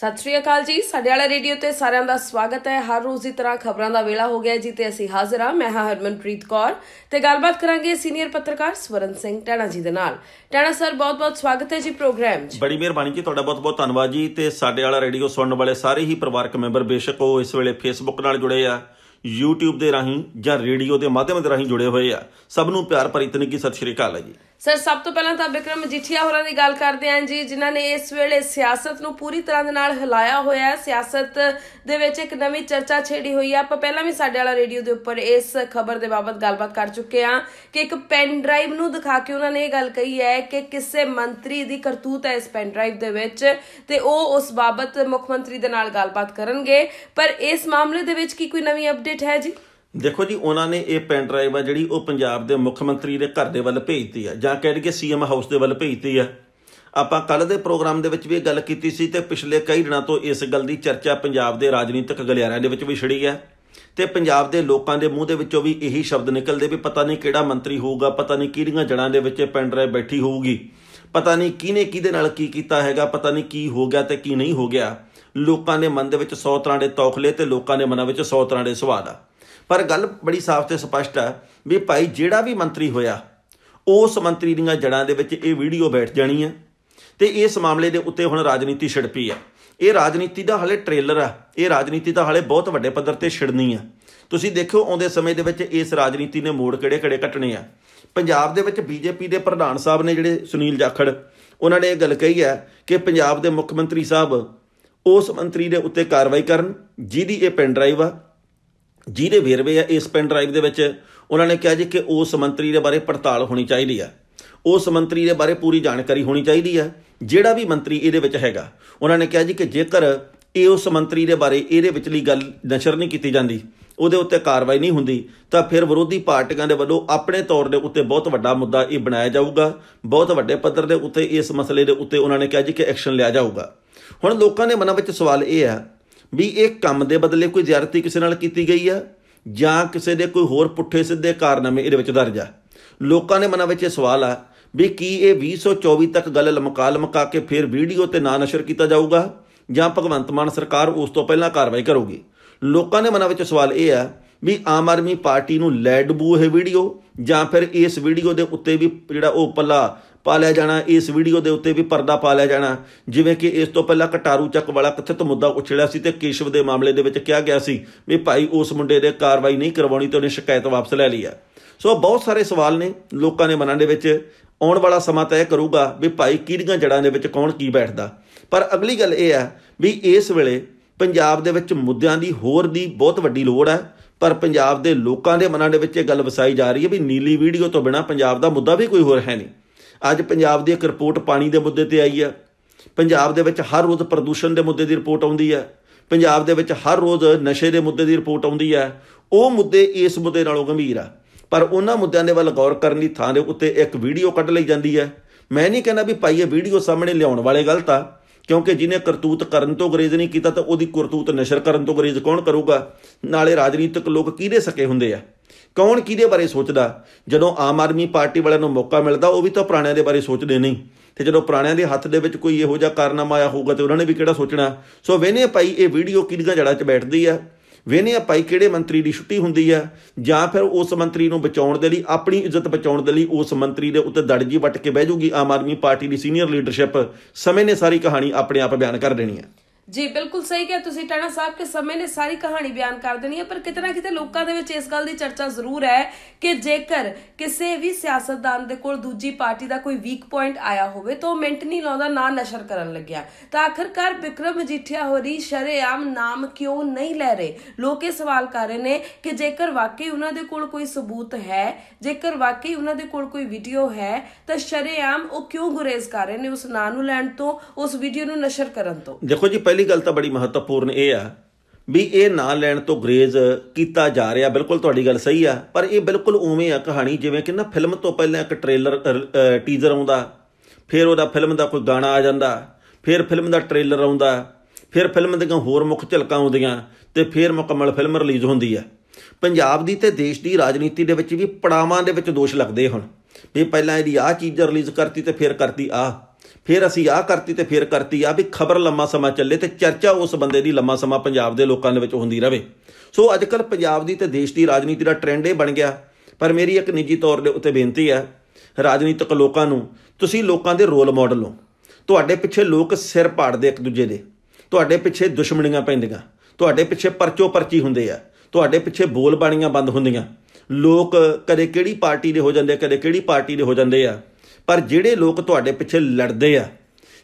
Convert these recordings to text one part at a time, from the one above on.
ਸਤਿ ਸ਼੍ਰੀ ਅਕਾਲ ਜੀ ਸਾਡੇ ਵਾਲਾ ਰੇਡੀਓ ਤੇ ਸਾਰਿਆਂ ਦਾ ਸਵਾਗਤ ਹੈ ਹਰ ਰੋਜ਼ ਦੀ ਤਰ੍ਹਾਂ ਖਬਰਾਂ ਦਾ ਵੇਲਾ ਹੋ ਗਿਆ ਜੀ ਤੇ ਅਸੀਂ ਹਾਜ਼ਰ ਆ ਮੈਂ ਹਾਂ ਹਰਮਨਪ੍ਰੀਤ ਕੌਰ ਤੇ ਗੱਲਬਾਤ ਕਰਾਂਗੇ ਸੀਨੀਅਰ ਪੱਤਰਕਾਰ ਸਵਰਨ ਸਿੰਘ ਟਾਣਾ ਜੀ ਦੇ ਨਾਲ ਟਾਣਾ ਸਰ ਬਹੁਤ-ਬਹੁਤ ਸਵਾਗਤ ਹੈ ਜੀ ਪ੍ਰੋਗਰਾਮ 'ਚ ਬੜੀ ਮਿਹਰਬਾਨੀ ਜੀ ਤੁਹਾਡਾ ਬਹੁਤ-ਬਹੁਤ ਧੰਨਵਾਦ ਜੀ ਤੇ ਸਾਡੇ ਵਾਲਾ ਰੇਡੀਓ ਸੁਣਨ ਵਾਲੇ ਸਾਰੇ ਹੀ ਪਰਿਵਾਰਕ ਮੈਂਬਰ ਬੇਸ਼ੱਕ ਉਹ ਇਸ ਵੇਲੇ ਫੇਸਬੁੱਕ ਨਾਲ ਜੁੜੇ ਆ YouTube ਦੇ ਰਾਹੀਂ ਜਾਂ ਰੇਡੀਓ ਦੇ ਮਾਧਿਅਮ ਦੇ ਰਾਹੀਂ ਜੁੜੇ ਹੋਏ ਆ ਸਭ ਨੂੰ ਪਿਆਰ ਭਰੀ ਤਨਕੀ ਸਤਿ ਸ਼੍ਰੀ ਅਕਾਲ ਜੀ ਸਰ ਸਭ ਤੋਂ ਪਹਿਲਾਂ ਤਾਂ ਵਿਕਰਮ ਮਜੀਠੀਆ ਹੋਰਾਂ ਦੀ ਗੱਲ ਕਰਦੇ ਆਂ ਜੀ ਜਿਨ੍ਹਾਂ ਨੇ ਇਸ ਵੇਲੇ ਸਿਆਸਤ ਨੂੰ ਪੂਰੀ ਤਰ੍ਹਾਂ ਦੇ ਨਾਲ ਹਿਲਾਇਆ ਹੋਇਆ ਹੈ ਸਿਆਸਤ ਦੇ ਵਿੱਚ ਇੱਕ ਨਵੀਂ ਚਰਚਾ ਛੇੜੀ ਹੋਈ ਹੈ ਆਪਾਂ ਪਹਿਲਾਂ ਵੀ ਸਾਡੇ ਵਾਲਾ ਰੇਡੀਓ ਦੇ ਉੱਪਰ ਇਸ ਖਬਰ ਦੇ ਬਾਬਤ ਗੱਲਬਾਤ ਕਰ ਚੁੱਕੇ ਆ ਕਿ ਇੱਕ ਪੈਨ ਡਰਾਈਵ ਨੂੰ ਦਿਖਾ ਕੇ ਉਹਨਾਂ ਨੇ ਇਹ ਗੱਲ ਕਹੀ ਹੈ ਕਿ ਕਿਸੇ ਮੰਤਰੀ ਦੀ ਕਰਤੂਤ ਹੈ ਇਸ ਪੈਨ ਡਰਾਈਵ ਦੇ ਵਿੱਚ ਤੇ ਉਹ ਉਸ ਬਾਬਤ ਮੁੱਖ ਮੰਤਰੀ ਦੇ ਨਾਲ ਗੱਲਬਾਤ ਕਰਨਗੇ ਪਰ ਇਸ ਮਾਮਲੇ ਦੇ ਵਿੱਚ ਕੀ ਕੋਈ ਨਵੀਂ ਅਪਡੇਟ ਹੈ ਜੀ ਦੇਖੋ ਜੀ ਉਹਨਾਂ ਨੇ ਇਹ ਪੈਨ ਡਰਾਈਵ ਆ ਜਿਹੜੀ ਉਹ ਪੰਜਾਬ ਦੇ ਮੁੱਖ ਮੰਤਰੀ ਦੇ ਘਰ ਦੇ ਵੱਲ ਭੇਜਤੀ ਆ ਜਾਂ ਕਹਿ ਲਈਏ ਸੀਐਮ ਹਾਊਸ ਦੇ ਵੱਲ ਭੇਜਤੀ ਆ ਆਪਾਂ ਕੱਲ ਦੇ ਪ੍ਰੋਗਰਾਮ ਦੇ ਵਿੱਚ ਵੀ ਇਹ ਗੱਲ ਕੀਤੀ ਸੀ ਤੇ ਪਿਛਲੇ ਕਈ ਦਿਨਾਂ ਤੋਂ ਇਸ ਗੱਲ ਦੀ ਚਰਚਾ ਪੰਜਾਬ ਦੇ ਰਾਜਨੀਤਿਕ ਗਲਿਆਰਿਆਂ ਦੇ ਵਿੱਚ ਵੀ ਛੜੀ ਆ ਤੇ ਪੰਜਾਬ ਦੇ ਲੋਕਾਂ ਦੇ ਮੂੰਹ ਦੇ ਵਿੱਚੋਂ ਵੀ ਇਹੀ ਸ਼ਬਦ ਨਿਕਲਦੇ ਵੀ ਪਤਾ ਨਹੀਂ ਕਿਹੜਾ ਮੰਤਰੀ ਹੋਊਗਾ ਪਤਾ ਨਹੀਂ ਕਿਹੜੀਆਂ ਜੜਾਂ ਦੇ ਵਿੱਚ ਪੈਨ ਡਰਾਈਵ ਬੈਠੀ ਹੋਊਗੀ ਪਤਾ ਨਹੀਂ ਕਿਹਨੇ ਕਿਹਦੇ ਨਾਲ ਕੀ ਕੀਤਾ ਹੈਗਾ ਪਤਾ ਨਹੀਂ ਕੀ ਹੋ ਗਿਆ ਤੇ ਕੀ ਨਹੀਂ ਹੋ ਗਿਆ ਲੋਕਾਂ ਦੇ ਮਨ ਦੇ ਵਿੱਚ 100 ਤਰ੍ਹਾਂ ਦੇ ਤੌਖਲੇ ਤੇ ਲੋਕਾਂ ਦੇ ਮਨਾਂ ਵਿੱਚ 100 ਤਰ੍ਹਾਂ ਦੇ ਸਵਾਲ ਆ ਪਰ ਗੱਲ ਬੜੀ ਸਾਫ਼ ਤੇ ਸਪਸ਼ਟ ਆ ਵੀ ਭਾਈ ਜਿਹੜਾ ਵੀ ਮੰਤਰੀ ਹੋਇਆ ਉਸ ਮੰਤਰੀ ਦੀਆਂ ਜੜਾਂ ਦੇ ਵਿੱਚ ਇਹ ਵੀਡੀਓ ਬੈਠ ਜਾਣੀ ਆ ਤੇ ਇਸ ਮਾਮਲੇ ਦੇ ਉੱਤੇ ਹੁਣ ਰਾਜਨੀਤੀ ਛਿੜਪੀ ਆ ਇਹ ਰਾਜਨੀਤੀ ਦਾ ਹਲੇ ਟ੍ਰੇਲਰ ਆ ਇਹ ਰਾਜਨੀਤੀ ਤਾਂ ਹਲੇ ਬਹੁਤ ਵੱਡੇ ਪੱਧਰ ਤੇ ਛਿੜਨੀ ਆ ਤੁਸੀਂ ਦੇਖੋ ਆਉਂਦੇ ਸਮੇਂ ਦੇ ਵਿੱਚ ਇਸ ਰਾਜਨੀਤੀ ਨੇ ਮੋੜ ਕਿਹੜੇ-ਕਿਹੜੇ ਕੱਟਣੇ ਆ ਪੰਜਾਬ ਦੇ ਵਿੱਚ ਬੀਜੇਪੀ ਦੇ ਪ੍ਰਧਾਨ ਸਾਹਿਬ ਨੇ ਜਿਹੜੇ ਸੁਨੀਲ ਜਾਖੜ ਉਹਨਾਂ ਨੇ ਇਹ ਗੱਲ ਕਹੀ ਹੈ ਕਿ ਪੰਜਾਬ ਦੇ ਮੁੱਖ ਮੰਤਰੀ ਸਾਹਿਬ ਉਸ ਮੰਤਰੀ ਦੇ ਉੱਤੇ ਕਾਰਵਾਈ ਕਰਨ ਜਿਹਦੀ ਇਹ ਪਿੰਡ ਡਰਾਈਵ ਆ ਜਿਹਦੇ ਵੇਰਵੇ ਆ ਇਸ ਪੈਨ ਡਰਾਈਵ ਦੇ ਵਿੱਚ ਉਹਨਾਂ ਨੇ ਕਿਹਾ ਜੀ ਕਿ ਉਸ ਮੰਤਰੀ ਦੇ ਬਾਰੇ ਪੜਤਾਲ ਹੋਣੀ ਚਾਹੀਦੀ ਆ ਉਸ ਮੰਤਰੀ ਦੇ ਬਾਰੇ ਪੂਰੀ ਜਾਣਕਾਰੀ ਹੋਣੀ ਚਾਹੀਦੀ ਆ ਜਿਹੜਾ ਵੀ ਮੰਤਰੀ ਇਹਦੇ ਵਿੱਚ ਹੈਗਾ ਉਹਨਾਂ ਨੇ ਕਿਹਾ ਜੀ ਕਿ ਜੇਕਰ ਇਹ ਉਸ ਮੰਤਰੀ ਦੇ ਬਾਰੇ ਇਹਦੇ ਵਿੱਚਲੀ ਗੱਲ ਨਸ਼ਰ ਨਹੀਂ ਕੀਤੀ ਜਾਂਦੀ ਉਹਦੇ ਉੱਤੇ ਕਾਰਵਾਈ ਨਹੀਂ ਹੁੰਦੀ ਤਾਂ ਫਿਰ ਵਿਰੋਧੀ ਪਾਰਟੀਆਂ ਦੇ ਵੱਲੋਂ ਆਪਣੇ ਤੌਰ ਦੇ ਉੱਤੇ ਬਹੁਤ ਵੱਡਾ ਮੁੱਦਾ ਇਹ ਬਣਾਇਆ ਜਾਊਗਾ ਬਹੁਤ ਵੱਡੇ ਪੱਧਰ ਦੇ ਉੱਤੇ ਇਸ ਮਸਲੇ ਦੇ ਉੱਤੇ ਉਹਨਾਂ ਨੇ ਕਿਹਾ ਜੀ ਕਿ ਐਕਸ਼ਨ ਲਿਆ ਜਾਊਗਾ ਹੁਣ ਲੋਕਾਂ ਦੇ ਮਨਾਂ ਵਿੱਚ ਸਵਾਲ ਇਹ ਹੈ ਵੀ ਇਹ ਕੰਮ ਦੇ ਬਦਲੇ ਕੋਈ ਜ਼ਿਆਰਤੀ ਕਿਸੇ ਨਾਲ ਕੀਤੀ ਗਈ ਆ ਜਾਂ ਕਿਸੇ ਦੇ ਕੋਈ ਹੋਰ ਪੁੱਠੇ ਸਿੱਧੇ ਕਾਰਨਾਮੇ ਇਹਦੇ ਵਿੱਚ ਦਰਜ ਆ ਲੋਕਾਂ ਦੇ ਮਨਾਂ ਵਿੱਚ ਇਹ ਸਵਾਲ ਆ ਵੀ ਕੀ ਇਹ 2024 ਤੱਕ ਗੱਲ ਲਮਕਾ ਲਮਕਾ ਕੇ ਫਿਰ ਵੀਡੀਓ ਤੇ ਨਾ ਨਸ਼ਰ ਕੀਤਾ ਜਾਊਗਾ ਜਾਂ ਭਗਵੰਤ ਮਾਨ ਸਰਕਾਰ ਉਸ ਤੋਂ ਪਹਿਲਾਂ ਕਾਰਵਾਈ ਕਰੂਗੀ ਲੋਕਾਂ ਦੇ ਮਨਾਂ ਵਿੱਚ ਸਵਾਲ ਇਹ ਆ ਵੀ ਆਮ ਆਦਮੀ ਪਾਰਟੀ ਨੂੰ ਲੈਡ ਬੂ ਇਹ ਵੀਡੀਓ ਜਾਂ ਫਿਰ ਇਸ ਵੀਡੀਓ ਦੇ ਉੱਤੇ ਵੀ ਜਿਹੜਾ ਉਹ ਪੱਲਾ ਪਾ ਲਿਆ ਜਾਣਾ ਇਸ ਵੀਡੀਓ ਦੇ ਉੱਤੇ ਵੀ ਪਰਦਾ ਪਾ ਲਿਆ ਜਾਣਾ ਜਿਵੇਂ ਕਿ ਇਸ ਤੋਂ ਪਹਿਲਾਂ ਕਟਾਰੂ ਚੱਕ ਵਾਲਾ ਕਥਿਤ ਮੁੱਦਾ ਉਛਲਿਆ ਸੀ ਤੇ ਕੇਸ਼ਵ ਦੇ ਮਾਮਲੇ ਦੇ ਵਿੱਚ ਕਿਹਾ ਗਿਆ ਸੀ ਵੀ ਭਾਈ ਉਸ ਮੁੰਡੇ ਦੇ ਕਾਰਵਾਈ ਨਹੀਂ ਕਰਵਾਉਣੀ ਤੇ ਉਹਨੇ ਸ਼ਿਕਾਇਤ ਵਾਪਸ ਲੈ ਲਈ ਆ ਸੋ ਬਹੁਤ ਸਾਰੇ ਸਵਾਲ ਨੇ ਲੋਕਾਂ ਦੇ ਮਨਾਂ ਦੇ ਵਿੱਚ ਆਉਣ ਵਾਲਾ ਸਮਾਂ ਤੈਅ ਕਰੂਗਾ ਵੀ ਭਾਈ ਕਿਹੜੀਆਂ ਜੜਾਂ ਦੇ ਵਿੱਚ ਕੌਣ ਕੀ ਬੈਠਦਾ ਪਰ ਅਗਲੀ ਗੱਲ ਇਹ ਆ ਵੀ ਇਸ ਵੇਲੇ ਪੰਜਾਬ ਦੇ ਵਿੱਚ ਮੁੱਦਿਆਂ ਦੀ ਹੋਰ ਦੀ ਬਹੁਤ ਵੱਡੀ ਲੋੜ ਹੈ ਪਰ ਪੰਜਾਬ ਦੇ ਲੋਕਾਂ ਦੇ ਮਨਾਂ ਦੇ ਵਿੱਚ ਇਹ ਗੱਲ ਵਸਾਈ ਜਾ ਰਹੀ ਹੈ ਵੀ ਨੀਲੀ ਵੀਡੀਓ ਤੋਂ ਬਿਨਾ ਪੰਜਾਬ ਦਾ ਮੁੱਦਾ ਵੀ ਕੋਈ ਹੋਰ ਹੈ ਨਹੀਂ ਅੱਜ ਪੰਜਾਬ ਦੀ ਇੱਕ ਰਿਪੋਰਟ ਪਾਣੀ ਦੇ ਮੁੱਦੇ ਤੇ ਆਈ ਹੈ ਪੰਜਾਬ ਦੇ ਵਿੱਚ ਹਰ ਰੋਜ਼ ਪ੍ਰਦੂਸ਼ਣ ਦੇ ਮੁੱਦੇ ਦੀ ਰਿਪੋਰਟ ਆਉਂਦੀ ਹੈ ਪੰਜਾਬ ਦੇ ਵਿੱਚ ਹਰ ਰੋਜ਼ ਨਸ਼ੇ ਦੇ ਮੁੱਦੇ ਦੀ ਰਿਪੋਰਟ ਆਉਂਦੀ ਹੈ ਉਹ ਮੁੱਦੇ ਇਸ ਮੁੱਦੇ ਨਾਲੋਂ ਗੰਭੀਰ ਆ ਪਰ ਉਹਨਾਂ ਮੁੱਦਿਆਂ ਦੇ ਵੱਲ ਗੌਰ ਕਰਨ ਦੀ ਥਾਂ ਦੇ ਉੱਤੇ ਇੱਕ ਵੀਡੀਓ ਕੱਢ ਲਈ ਜਾਂਦੀ ਹੈ ਮੈਂ ਨਹੀਂ ਕਹਿੰਦਾ ਵੀ ਪਾਈਏ ਵੀਡੀਓ ਸਾਹਮਣੇ ਲਿਆਉਣ ਵਾਲੇ ਗਲਤ ਆ ਕਿਉਂਕਿ ਜਿਨੇ ਕਰਤੂਤ ਕਰਨ ਤੋਂ ਗਰੇਜ਼ ਨਹੀਂ ਕੀਤਾ ਤਾਂ ਉਹਦੀ ਕਰਤੂਤ ਨਸ਼ਰ ਕਰਨ ਤੋਂ ਗਰੇਜ਼ ਕੌਣ ਕਰੂਗਾ ਨਾਲੇ ਰਾਜਨੀਤਿਕ ਲੋਕ ਕਿਹਦੇ ਸਕੇ ਹੁੰਦੇ ਆ ਕੌਣ ਕਿਹਦੇ ਬਾਰੇ ਸੋਚਦਾ ਜਦੋਂ ਆਮ ਆਦਮੀ ਪਾਰਟੀ ਵਾਲਿਆਂ ਨੂੰ ਮੌਕਾ ਮਿਲਦਾ ਉਹ ਵੀ ਤਾਂ ਪੁਰਾਣਿਆਂ ਦੇ ਬਾਰੇ ਸੋਚਦੇ ਨਹੀਂ ਤੇ ਜਦੋਂ ਪੁਰਾਣਿਆਂ ਦੇ ਹੱਥ ਦੇ ਵਿੱਚ ਕੋਈ ਇਹੋ ਜਿਹਾ ਕਾਰਨਾਮਾ ਆਇਆ ਹੋਊਗਾ ਤੇ ਉਹਨਾਂ ਨੇ ਵੀ ਕਿਹੜਾ ਸੋਚਣਾ ਸੋ ਵੇਨੇ ਭਾਈ ਇਹ ਵੀਡੀਓ ਕਿਹਦੀਆਂ ਜੜਾਂ 'ਚ ਬੈਠਦੀ ਆ ਵੇਨੇ ਭਾਈ ਕਿਹੜੇ ਮੰਤਰੀ ਦੀ ਛੁੱਟੀ ਹੁੰਦੀ ਆ ਜਾਂ ਫਿਰ ਉਸ ਮੰਤਰੀ ਨੂੰ ਬਚਾਉਣ ਦੇ ਲਈ ਆਪਣੀ ਇੱਜ਼ਤ ਬਚਾਉਣ ਦੇ ਲਈ ਉਸ ਮੰਤਰੀ ਦੇ ਉੱਤੇ ਦੜਜੀ ਵੱਟ ਕੇ ਬਹਿ ਜੂਗੀ ਆਮ ਆਦਮੀ ਪਾਰਟੀ ਦੀ ਸੀਨੀਅਰ ਲੀਡਰਸ਼ਿਪ ਸਮੇਂ ਨੇ ਸਾਰੀ ਕਹਾਣੀ ਆਪਣੇ ਆਪ ਬਿਆਨ ਕਰ ਦੇਣੀ ਆ ਜੀ ਬਿਲਕੁਲ ਸਹੀ ਕਿਹਾ ਤੁਸੀਂ ਟਾਣਾ ਸਾਹਿਬ ਕਿ ਸਮੇਂ ਨੇ ਸਾਰੀ ਕਹਾਣੀ ਬਿਆਨ ਕਰ ਦੇਣੀ ਹੈ ਪਰ ਕਿਤਨਾ ਕਿਤੇ ਲੋਕਾਂ ਦੇ ਵਿੱਚ ਇਸ ਗੱਲ ਦੀ ਚਰਚਾ ਜ਼ਰੂਰ ਹੈ ਕਿ ਜੇਕਰ ਕਿਸੇ ਵੀ ਸਿਆਸਤਦਾਨ ਦੇ ਕੋਲ ਦੂਜੀ ਪਾਰਟੀ ਦਾ ਕੋਈ ਵੀਕ ਪੁਆਇੰਟ ਆਇਆ ਹੋਵੇ ਤਾਂ ਉਹ ਮਿੰਟ ਨਹੀਂ ਲਾਉਂਦਾ ਨਾ ਨਸ਼ਰ ਕਰਨ ਲੱਗਿਆ ਤਾਂ ਆਖਰਕਾਰ ਵਿਕਰਮ ਮਜੀਠੀਆ ਹੋਰੀ ਸ਼ਰੇਆਮ ਨਾਮ ਕਿਉਂ ਨਹੀਂ ਲੈ ਰਹੇ ਲੋਕ ਇਹ ਸਵਾਲ ਕਰ ਰਹੇ ਨੇ ਕਿ ਜੇਕਰ ਵਾਕਈ ਉਹਨਾਂ ਦੇ ਕੋਲ ਕੋਈ ਸਬੂਤ ਹੈ ਜੇਕਰ ਵਾਕਈ ਉਹਨਾਂ ਦੇ ਕੋਲ ਕੋਈ ਵੀਡੀਓ ਹੈ ਤਾਂ ਸ਼ਰੇਆਮ ਉਹ ਕਿਉਂ ਗੁਰੇਜ਼ ਕਰ ਰਹੇ ਨੇ ਉਸ ਨਾਂ ਨੂੰ ਲੈਣ ਤੋਂ ਉਸ ਵੀਡੀਓ ਨੂੰ ਨਸ਼ਰ ਕਰਨ ਤੋਂ ਦੇਖੋ ਜੀ ਪਹਿਲੀ ਗੱਲ ਤਾਂ ਬੜੀ ਮਹੱਤਵਪੂਰਨ ਇਹ ਆ ਵੀ ਇਹ ਨਾਂ ਲੈਣ ਤੋਂ ਗਰੇਜ਼ ਕੀਤਾ ਜਾ ਰਿਹਾ ਬਿਲਕੁਲ ਤੁਹਾਡੀ ਗੱਲ ਸਹੀ ਆ ਪਰ ਇਹ ਬਿਲਕੁਲ ਉਵੇਂ ਆ ਕਹਾਣੀ ਜਿਵੇਂ ਕਿ ਨਾ ਫਿਲਮ ਤੋਂ ਪਹਿਲਾਂ ਇੱਕ ਟ੍ਰੇਲਰ ਟੀਜ਼ਰ ਆਉਂਦਾ ਫਿਰ ਉਹਦਾ ਫਿਲਮ ਦਾ ਕੋਈ ਗਾਣਾ ਆ ਜਾਂਦਾ ਫਿਰ ਫਿਲਮ ਦਾ ਟ੍ਰੇਲਰ ਆਉਂਦਾ ਫਿਰ ਫਿਲਮ ਦੀਆਂ ਹੋਰ ਮੁੱਖ ਝਲਕਾਂ ਆਉਂਦੀਆਂ ਤੇ ਫਿਰ ਮੁਕੰਮਲ ਫਿਲਮ ਰਿਲੀਜ਼ ਹੁੰਦੀ ਆ ਪੰਜਾਬ ਦੀ ਤੇ ਦੇਸ਼ ਦੀ ਰਾਜਨੀਤੀ ਦੇ ਵਿੱਚ ਵੀ ਪੜਾਵਾਂ ਦੇ ਵਿੱਚ ਦੋਸ਼ ਲੱਗਦੇ ਹੁਣ ਵੀ ਪਹਿਲਾਂ ਇਹਦੀ ਆ ਚੀਜ਼ ਰਿਲੀਜ਼ ਕਰਤੀ ਤੇ ਫਿਰ ਕਰਤੀ ਆ ਫਿਰ ਅਸੀਂ ਆ ਕਰਤੀ ਤੇ ਫਿਰ ਕਰਤੀ ਆ ਵੀ ਖਬਰ ਲੰਮਾ ਸਮਾਂ ਚੱਲੇ ਤੇ ਚਰਚਾ ਉਸ ਬੰਦੇ ਦੀ ਲੰਮਾ ਸਮਾਂ ਪੰਜਾਬ ਦੇ ਲੋਕਾਂ ਦੇ ਵਿੱਚ ਹੁੰਦੀ ਰਹੇ ਸੋ ਅੱਜ ਕੱਲ ਪੰਜਾਬ ਦੀ ਤੇ ਦੇਸ਼ ਦੀ ਰਾਜਨੀਤੀ ਦਾ ਟ੍ਰੈਂਡ ਇਹ ਬਣ ਗਿਆ ਪਰ ਮੇਰੀ ਇੱਕ ਨਿੱਜੀ ਤੌਰ ਦੇ ਉੱਤੇ ਬੇਨਤੀ ਹੈ ਰਾਜਨੀਤਿਕ ਲੋਕਾਂ ਨੂੰ ਤੁਸੀਂ ਲੋਕਾਂ ਦੇ ਰੋਲ ਮਾਡਲ ਹੋ ਤੁਹਾਡੇ ਪਿੱਛੇ ਲੋਕ ਸਿਰ ਪਾੜਦੇ ਇੱਕ ਦੂਜੇ ਦੇ ਤੁਹਾਡੇ ਪਿੱਛੇ ਦੁਸ਼ਮਣੀਆਂ ਪੈਂਦੀਆਂ ਤੁਹਾਡੇ ਪਿੱਛੇ ਪਰਚੋ ਪਰਚੀ ਹੁੰਦੇ ਆ ਤੁਹਾਡੇ ਪਿੱਛੇ ਬੋਲ ਬਾਣੀਆਂ ਬੰਦ ਹੁੰਦੀਆਂ ਲੋਕ ਕਦੇ ਕਿਹੜੀ ਪਾਰਟੀ ਦੇ ਹੋ ਜਾਂਦੇ ਕਦੇ ਕਿਹੜੀ ਪਾਰਟੀ ਦੇ ਹੋ ਜਾਂਦੇ ਆ ਪਰ ਜਿਹੜੇ ਲੋਕ ਤੁਹਾਡੇ ਪਿੱਛੇ ਲੜਦੇ ਆ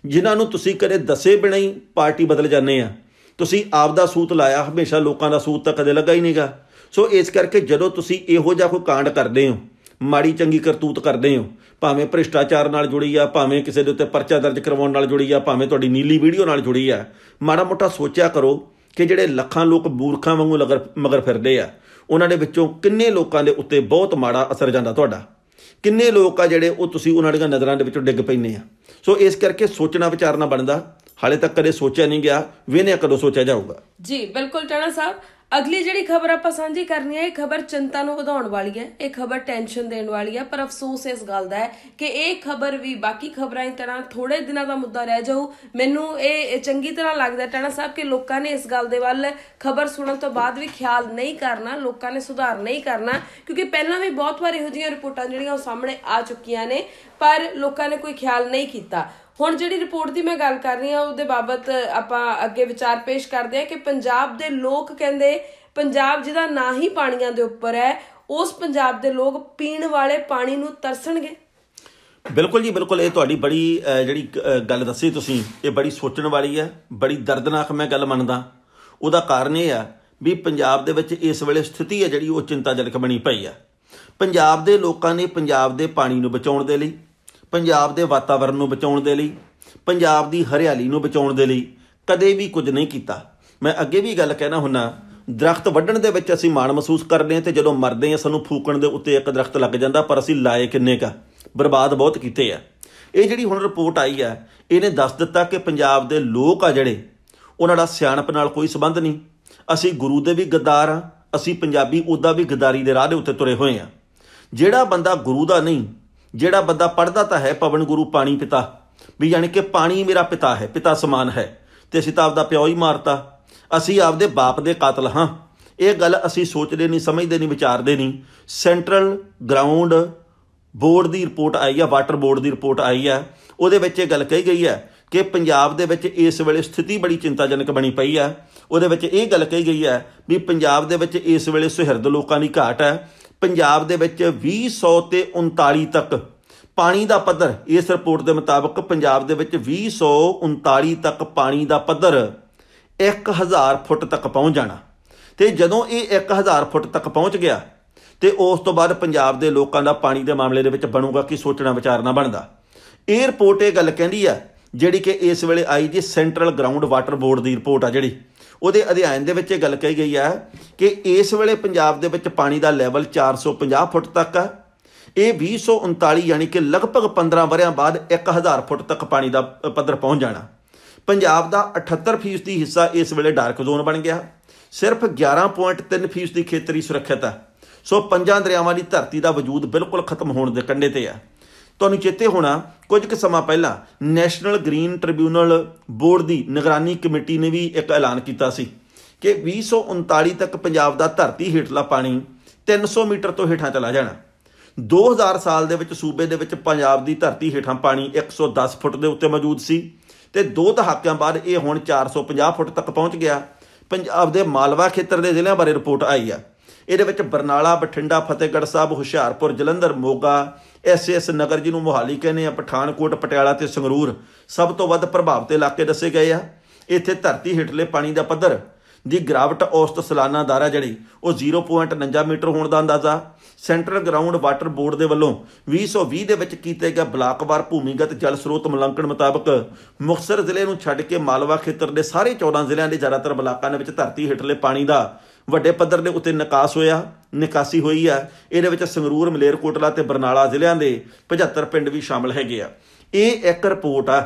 ਜਿਨ੍ਹਾਂ ਨੂੰ ਤੁਸੀਂ ਕਦੇ ਦੱਸੇ ਬਿਨਾਂ ਹੀ ਪਾਰਟੀ ਬਦਲ ਜਾਂਦੇ ਆ ਤੁਸੀਂ ਆਪ ਦਾ ਸੂਤ ਲਾਇਆ ਹਮੇਸ਼ਾ ਲੋਕਾਂ ਦਾ ਸੂਤ ਤਾਂ ਕਦੇ ਲੱਗਾ ਹੀ ਨਹੀਂਗਾ ਸੋ ਇਸ ਕਰਕੇ ਜਦੋਂ ਤੁਸੀਂ ਇਹੋ ਜਿਹਾ ਕੋਈ ਕਾਂਡ ਕਰਦੇ ਹੋ ਮਾੜੀ ਚੰਗੀ ਕਰਤੂਤ ਕਰਦੇ ਹੋ ਭਾਵੇਂ ਭ੍ਰਿਸ਼ਟਾਚਾਰ ਨਾਲ ਜੁੜੀ ਆ ਭਾਵੇਂ ਕਿਸੇ ਦੇ ਉੱਤੇ ਪਰਚਾ ਦਰਜ ਕਰਵਾਉਣ ਨਾਲ ਜੁੜੀ ਆ ਭਾਵੇਂ ਤੁਹਾਡੀ ਨੀਲੀ ਵੀਡੀਓ ਨਾਲ ਜੁੜੀ ਆ ਮਾੜਾ ਮੋਟਾ ਸੋਚਿਆ ਕਰੋ ਕਿ ਜਿਹੜੇ ਲੱਖਾਂ ਲੋਕ ਬੂਰਖਾਂ ਵਾਂਗੂ ਮਗਰ ਫਿਰਦੇ ਆ ਉਹਨਾਂ ਦੇ ਵਿੱਚੋਂ ਕਿੰਨੇ ਲੋਕਾਂ ਦੇ ਉੱਤੇ ਬਹੁਤ ਮਾੜਾ ਅਸਰ ਜਾਂਦਾ ਤੁਹਾਡਾ ਕਿੰਨੇ ਲੋਕ ਆ ਜਿਹੜੇ ਉਹ ਤੁਸੀਂ ਉਹਨਾਂ ਦੀਆਂ ਨਜ਼ਰਾਂ ਦੇ ਵਿੱਚੋਂ ਡਿੱਗ ਪੈਨੇ ਆ ਸੋ ਇਸ ਕਰਕੇ ਸੋਚਣਾ ਵਿਚਾਰਨਾ ਬਣਦਾ ਹਾਲੇ ਤੱਕ ਕਦੇ ਸੋਚਿਆ ਨਹੀਂ ਗਿਆ ਵੇਨੇ ਕਦੋਂ ਸੋਚਿਆ ਜਾਊਗਾ ਜੀ ਬਿਲਕੁਲ ਟਾਣਾ ਸਾਹਿਬ ਅਗਲੀ ਜਿਹੜੀ ਖਬਰ ਆਪਾਂ ਸਾਂਝੀ ਕਰਨੀ ਹੈ ਇਹ ਖਬਰ ਚਿੰਤਾ ਨੂੰ ਵਧਾਉਣ ਵਾਲੀ ਹੈ ਇਹ ਖਬਰ ਟੈਨਸ਼ਨ ਦੇਣ ਵਾਲੀ ਹੈ ਪਰ ਅਫਸੋਸ ਇਸ ਗੱਲ ਦਾ ਹੈ ਕਿ ਇਹ ਖਬਰ ਵੀ ਬਾਕੀ ਖਬਰਾਂ ਦੀ ਤਰ੍ਹਾਂ ਥੋੜੇ ਦਿਨਾਂ ਦਾ ਮੁੱਦਾ ਰਹਿ ਜਾਊ ਮੈਨੂੰ ਇਹ ਚੰਗੀ ਤਰ੍ਹਾਂ ਲੱਗਦਾ ਟਾਣਾ ਸਾਹਿਬ ਕਿ ਲੋਕਾਂ ਨੇ ਇਸ ਗੱਲ ਦੇ ਵੱਲ ਖਬਰ ਸੁਣਨ ਤੋਂ ਬਾਅਦ ਵੀ ਖਿਆਲ ਨਹੀਂ ਕਰਨਾ ਲੋਕਾਂ ਨੇ ਸੁਧਾਰ ਨਹੀਂ ਕਰਨਾ ਕਿਉਂਕਿ ਪਹਿਲਾਂ ਵੀ ਬਹੁਤ ਵਾਰ ਇਹੋ ਜਿਹੀਆਂ ਰਿਪੋਰਟਾਂ ਜਿਹੜੀਆਂ ਉਹ ਸਾਹਮਣੇ ਆ ਚੁੱਕੀਆਂ ਨੇ ਪਰ ਲੋਕਾਂ ਨੇ ਕੋਈ ਖਿਆਲ ਨਹੀਂ ਕੀਤਾ ਹੁਣ ਜਿਹੜੀ ਰਿਪੋਰਟ ਦੀ ਮੈਂ ਗੱਲ ਕਰ ਰਹੀ ਹਾਂ ਉਹਦੇ ਬਾਬਤ ਆਪਾਂ ਅੱਗੇ ਵਿਚਾਰ ਪੇਸ਼ ਕਰਦੇ ਹਾਂ ਕਿ ਪੰਜਾਬ ਦੇ ਲੋਕ ਕਹਿੰਦੇ ਪੰਜਾਬ ਜਿਹਦਾ ਨਾਂ ਹੀ ਪਾਣੀਆਂ ਦੇ ਉੱਪਰ ਹੈ ਉਸ ਪੰਜਾਬ ਦੇ ਲੋਕ ਪੀਣ ਵਾਲੇ ਪਾਣੀ ਨੂੰ ਤਰਸਣਗੇ ਬਿਲਕੁਲ ਜੀ ਬਿਲਕੁਲ ਇਹ ਤੁਹਾਡੀ ਬੜੀ ਜਿਹੜੀ ਗੱਲ ਦੱਸੀ ਤੁਸੀਂ ਇਹ ਬੜੀ ਸੋਚਣ ਵਾਲੀ ਹੈ ਬੜੀ ਦਰਦਨਾਕ ਮੈਂ ਗੱਲ ਮੰਨਦਾ ਉਹਦਾ ਕਾਰਨ ਇਹ ਆ ਵੀ ਪੰਜਾਬ ਦੇ ਵਿੱਚ ਇਸ ਵੇਲੇ ਸਥਿਤੀ ਹੈ ਜਿਹੜੀ ਉਹ ਚਿੰਤਾਜਨਕ ਬਣੀ ਪਈ ਆ ਪੰਜਾਬ ਦੇ ਲੋਕਾਂ ਨੇ ਪੰਜਾਬ ਦੇ ਪਾਣੀ ਨੂੰ ਬਚਾਉਣ ਦੇ ਲਈ ਪੰਜਾਬ ਦੇ ਵਾਤਾਵਰਣ ਨੂੰ ਬਚਾਉਣ ਦੇ ਲਈ ਪੰਜਾਬ ਦੀ ਹਰਿਆਲੀ ਨੂੰ ਬਚਾਉਣ ਦੇ ਲਈ ਕਦੇ ਵੀ ਕੁਝ ਨਹੀਂ ਕੀਤਾ ਮੈਂ ਅੱਗੇ ਵੀ ਗੱਲ ਕਹਿਣਾ ਹੁੰਨਾ ਦਰਖਤ ਵੱਢਣ ਦੇ ਵਿੱਚ ਅਸੀਂ ਮਾਣ ਮਹਿਸੂਸ ਕਰਦੇ ਹਾਂ ਤੇ ਜਦੋਂ ਮਰਦੇ ਹਾਂ ਸਾਨੂੰ ਫੂਕਣ ਦੇ ਉੱਤੇ ਇੱਕ ਦਰਖਤ ਲੱਗ ਜਾਂਦਾ ਪਰ ਅਸੀਂ ਲਾਏ ਕਿੰਨੇ ਕਾ ਬਰਬਾਦ ਬਹੁਤ ਕੀਤੇ ਆ ਇਹ ਜਿਹੜੀ ਹੁਣ ਰਿਪੋਰਟ ਆਈ ਆ ਇਹਨੇ ਦੱਸ ਦਿੱਤਾ ਕਿ ਪੰਜਾਬ ਦੇ ਲੋਕ ਆ ਜਿਹੜੇ ਉਹਨਾਂ ਦਾ ਸਿਆਣਪ ਨਾਲ ਕੋਈ ਸਬੰਧ ਨਹੀਂ ਅਸੀਂ ਗੁਰੂ ਦੇ ਵੀ ਗਦਾਰ ਆ ਅਸੀਂ ਪੰਜਾਬੀ ਉਹਦਾ ਵੀ ਗਦਾਰੀ ਦੇ ਰਾਹ ਦੇ ਉੱਤੇ ਤੁਰੇ ਹੋਏ ਆ ਜਿਹੜਾ ਬੰਦਾ ਗੁਰੂ ਦਾ ਨਹੀਂ ਜਿਹੜਾ ਬੰਦਾ ਪੜਦਾ ਤਾਂ ਹੈ ਪਵਨ ਗੁਰੂ ਪਾਣੀ ਪਿਤਾ ਵੀ ਯਾਨੀ ਕਿ ਪਾਣੀ ਮੇਰਾ ਪਿਤਾ ਹੈ ਪਿਤਾ ਸਮਾਨ ਹੈ ਤੇ ਅਸੀਂ ਤਾਂ ਆਪਦਾ ਪਿਓ ਹੀ ਮਾਰਤਾ ਅਸੀਂ ਆਪਦੇ ਬਾਪ ਦੇ ਕਾਤਲ ਹਾਂ ਇਹ ਗੱਲ ਅਸੀਂ ਸੋਚਦੇ ਨਹੀਂ ਸਮਝਦੇ ਨਹੀਂ ਵਿਚਾਰਦੇ ਨਹੀਂ ਸੈਂਟਰਲ ਗਰਾਊਂਡ ਬੋਰਡ ਦੀ ਰਿਪੋਰਟ ਆਈ ਆ ਵਾਟਰ ਬੋਰਡ ਦੀ ਰਿਪੋਰਟ ਆਈ ਆ ਉਹਦੇ ਵਿੱਚ ਇਹ ਗੱਲ ਕਹੀ ਗਈ ਹੈ ਕਿ ਪੰਜਾਬ ਦੇ ਵਿੱਚ ਇਸ ਵੇਲੇ ਸਥਿਤੀ ਬੜੀ ਚਿੰਤਾਜਨਕ ਬਣੀ ਪਈ ਆ ਉਹਦੇ ਵਿੱਚ ਇਹ ਗੱਲ ਕਹੀ ਗਈ ਹੈ ਵੀ ਪੰਜਾਬ ਦੇ ਵਿੱਚ ਇਸ ਵੇਲੇ ਸੁਹਿਰਦ ਲੋਕਾਂ ਦੀ ਘਾਟ ਹੈ ਪੰਜਾਬ ਦੇ ਵਿੱਚ 2100 ਤੇ 39 ਤੱਕ ਪਾਣੀ ਦਾ ਪੱਧਰ ਇਸ ਰਿਪੋਰਟ ਦੇ ਮੁਤਾਬਕ ਪੰਜਾਬ ਦੇ ਵਿੱਚ 2139 ਤੱਕ ਪਾਣੀ ਦਾ ਪੱਧਰ 1000 ਫੁੱਟ ਤੱਕ ਪਹੁੰਚ ਜਾਣਾ ਤੇ ਜਦੋਂ ਇਹ 1000 ਫੁੱਟ ਤੱਕ ਪਹੁੰਚ ਗਿਆ ਤੇ ਉਸ ਤੋਂ ਬਾਅਦ ਪੰਜਾਬ ਦੇ ਲੋਕਾਂ ਦਾ ਪਾਣੀ ਦੇ ਮਾਮਲੇ ਦੇ ਵਿੱਚ ਬਣੂਗਾ ਕੀ ਸੋਚਣਾ ਵਿਚਾਰਨਾ ਬਣਦਾ ਇਹ ਰਿਪੋਰਟ ਇਹ ਗੱਲ ਕਹਿੰਦੀ ਆ ਜਿਹੜੀ ਕਿ ਇਸ ਵੇਲੇ ਆਈ ਜੀ ਸੈਂਟਰਲ ਗਰਾਊਂਡ ਵਾਟਰ ਬੋਰਡ ਦੀ ਰਿਪੋਰਟ ਆ ਜਿਹੜੀ ਉਹਦੇ ਅਧਿਐਨ ਦੇ ਵਿੱਚ ਇਹ ਗੱਲ ਕਹੀ ਗਈ ਹੈ ਕਿ ਇਸ ਵੇਲੇ ਪੰਜਾਬ ਦੇ ਵਿੱਚ ਪਾਣੀ ਦਾ ਲੈਵਲ 450 ਫੁੱਟ ਤੱਕ ਹੈ ਇਹ 2039 ਯਾਨੀ ਕਿ ਲਗਭਗ 15 ਵਰਿਆਂ ਬਾਅਦ 1000 ਫੁੱਟ ਤੱਕ ਪਾਣੀ ਦਾ ਪੱਧਰ ਪਹੁੰਚ ਜਾਣਾ ਪੰਜਾਬ ਦਾ 78% ਫੀਸਦੀ ਹਿੱਸਾ ਇਸ ਵੇਲੇ ਡਾਰਕ ਜ਼ੋਨ ਬਣ ਗਿਆ ਸਿਰਫ 11.3% ਫੀਸਦੀ ਖੇਤਰੀ ਸੁਰੱਖਿਅਤ ਹੈ ਸੋ ਪੰਜਾਂ ਦਰਿਆਵਾਂ ਦੀ ਧਰਤੀ ਦਾ ਵਜੂਦ ਬਿਲਕੁਲ ਖਤਮ ਹੋਣ ਦੇ ਕੰਢੇ ਤੇ ਹੈ ਤੁਹਾਨੂੰ ਚੇਤੇ ਹੋਣਾ ਕੁਝ ਕੁ ਸਮਾਂ ਪਹਿਲਾਂ ਨੈਸ਼ਨਲ ਗ੍ਰੀਨ ਟ੍ਰਿਬਿਊਨਲ ਬੋਰਡ ਦੀ ਨਿਗਰਾਨੀ ਕਮੇਟੀ ਨੇ ਵੀ ਇੱਕ ਐਲਾਨ ਕੀਤਾ ਸੀ ਕਿ 2039 ਤੱਕ ਪੰਜਾਬ ਦਾ ਧਰਤੀ ਹੇਠਲਾ ਪਾਣੀ 300 ਮੀਟਰ ਤੋਂ ਹੇਠਾਂ ਚਲਾ ਜਾਣਾ 2000 ਸਾਲ ਦੇ ਵਿੱਚ ਸੂਬੇ ਦੇ ਵਿੱਚ ਪੰਜਾਬ ਦੀ ਧਰਤੀ ਹੇਠਾਂ ਪਾਣੀ 110 ਫੁੱਟ ਦੇ ਉੱਤੇ ਮੌਜੂਦ ਸੀ ਤੇ ਦੋ ਦਹਾਕਿਆਂ ਬਾਅਦ ਇਹ ਹੁਣ 450 ਫੁੱਟ ਤੱਕ ਪਹੁੰਚ ਗਿਆ ਪੰਜਾਬ ਦੇ ਮਾਲਵਾ ਖੇਤਰ ਦੇ ਜ਼ਿਲ੍ਹਿਆਂ ਬਾਰੇ ਰਿਪੋਰਟ ਆਈ ਆ ਇਹਦੇ ਵਿੱਚ ਬਰਨਾਲਾ ਬਠਿੰਡਾ ਫਤਿਹਗੜ੍ਹ ਸਾਹਿਬ ਹੁਸ਼ਿਆਰਪੁਰ ਜਲੰਧਰ ਮੋਗਾ ਐਸਐਸ ਇਸ ਨਗਰ ਜਿਹਨੂੰ ਮੋਹਾਲੀ ਕਹਿੰਦੇ ਆ ਪਠਾਨਕੋਟ ਪਟਿਆਲਾ ਤੇ ਸੰਗਰੂਰ ਸਭ ਤੋਂ ਵੱਧ ਪ੍ਰਭਾਵਿਤ ਇਲਾਕੇ ਦੱਸੇ ਗਏ ਆ ਇੱਥੇ ਧਰਤੀ ਹੇਠਲੇ ਪਾਣੀ ਦਾ ਪੱਧਰ ਦੀ ਗਰਾਵਟ ਔਸਤ ਸਾਲਾਨਾ ਦਾਰਾ ਜਿਹੜੀ ਉਹ 0.49 ਮੀਟਰ ਹੋਣ ਦਾ ਅੰਦਾਜ਼ਾ ਸੈਂਟਰਲ ਗਰਾਊਂਡ ਵਾਟਰ ਬੋਰਡ ਦੇ ਵੱਲੋਂ 2020 ਦੇ ਵਿੱਚ ਕੀਤੇ ਗਏ ਬਲਾਕਵਾਰ ਭੂਮੀਗਤ ਜਲ ਸਰੋਤ ਮੁਲਾਂਕਣ ਮੁਤਾਬਕ ਮੁਖਸਰ ਜ਼ਿਲ੍ਹੇ ਨੂੰ ਛੱਡ ਕੇ ਮਾਲਵਾ ਖੇਤਰ ਦੇ ਸਾਰੇ 14 ਜ਼ਿਲ੍ਹਿਆਂ ਦੇ ਜ਼ਿਆਦਾਤਰ ਬਲਾਕਾਂ ਦੇ ਵਿੱਚ ਧਰਤੀ ਹੇਠਲੇ ਪਾਣੀ ਦਾ ਵੱਡੇ ਪੱਧਰ ਦੇ ਉੱਤੇ ਨਿਕਾਸ ਹੋਇਆ ਨਿਕਾਸੀ ਹੋਈ ਆ ਇਹਦੇ ਵਿੱਚ ਸੰਗਰੂਰ ਮਲੇਰਕੋਟਲਾ ਤੇ ਬਰਨਾਲਾ ਜ਼ਿਲ੍ਹਿਆਂ ਦੇ 75 ਪਿੰਡ ਵੀ ਸ਼ਾਮਲ ਹੈਗੇ ਆ ਇਹ ਇੱਕ ਰਿਪੋਰਟ ਆ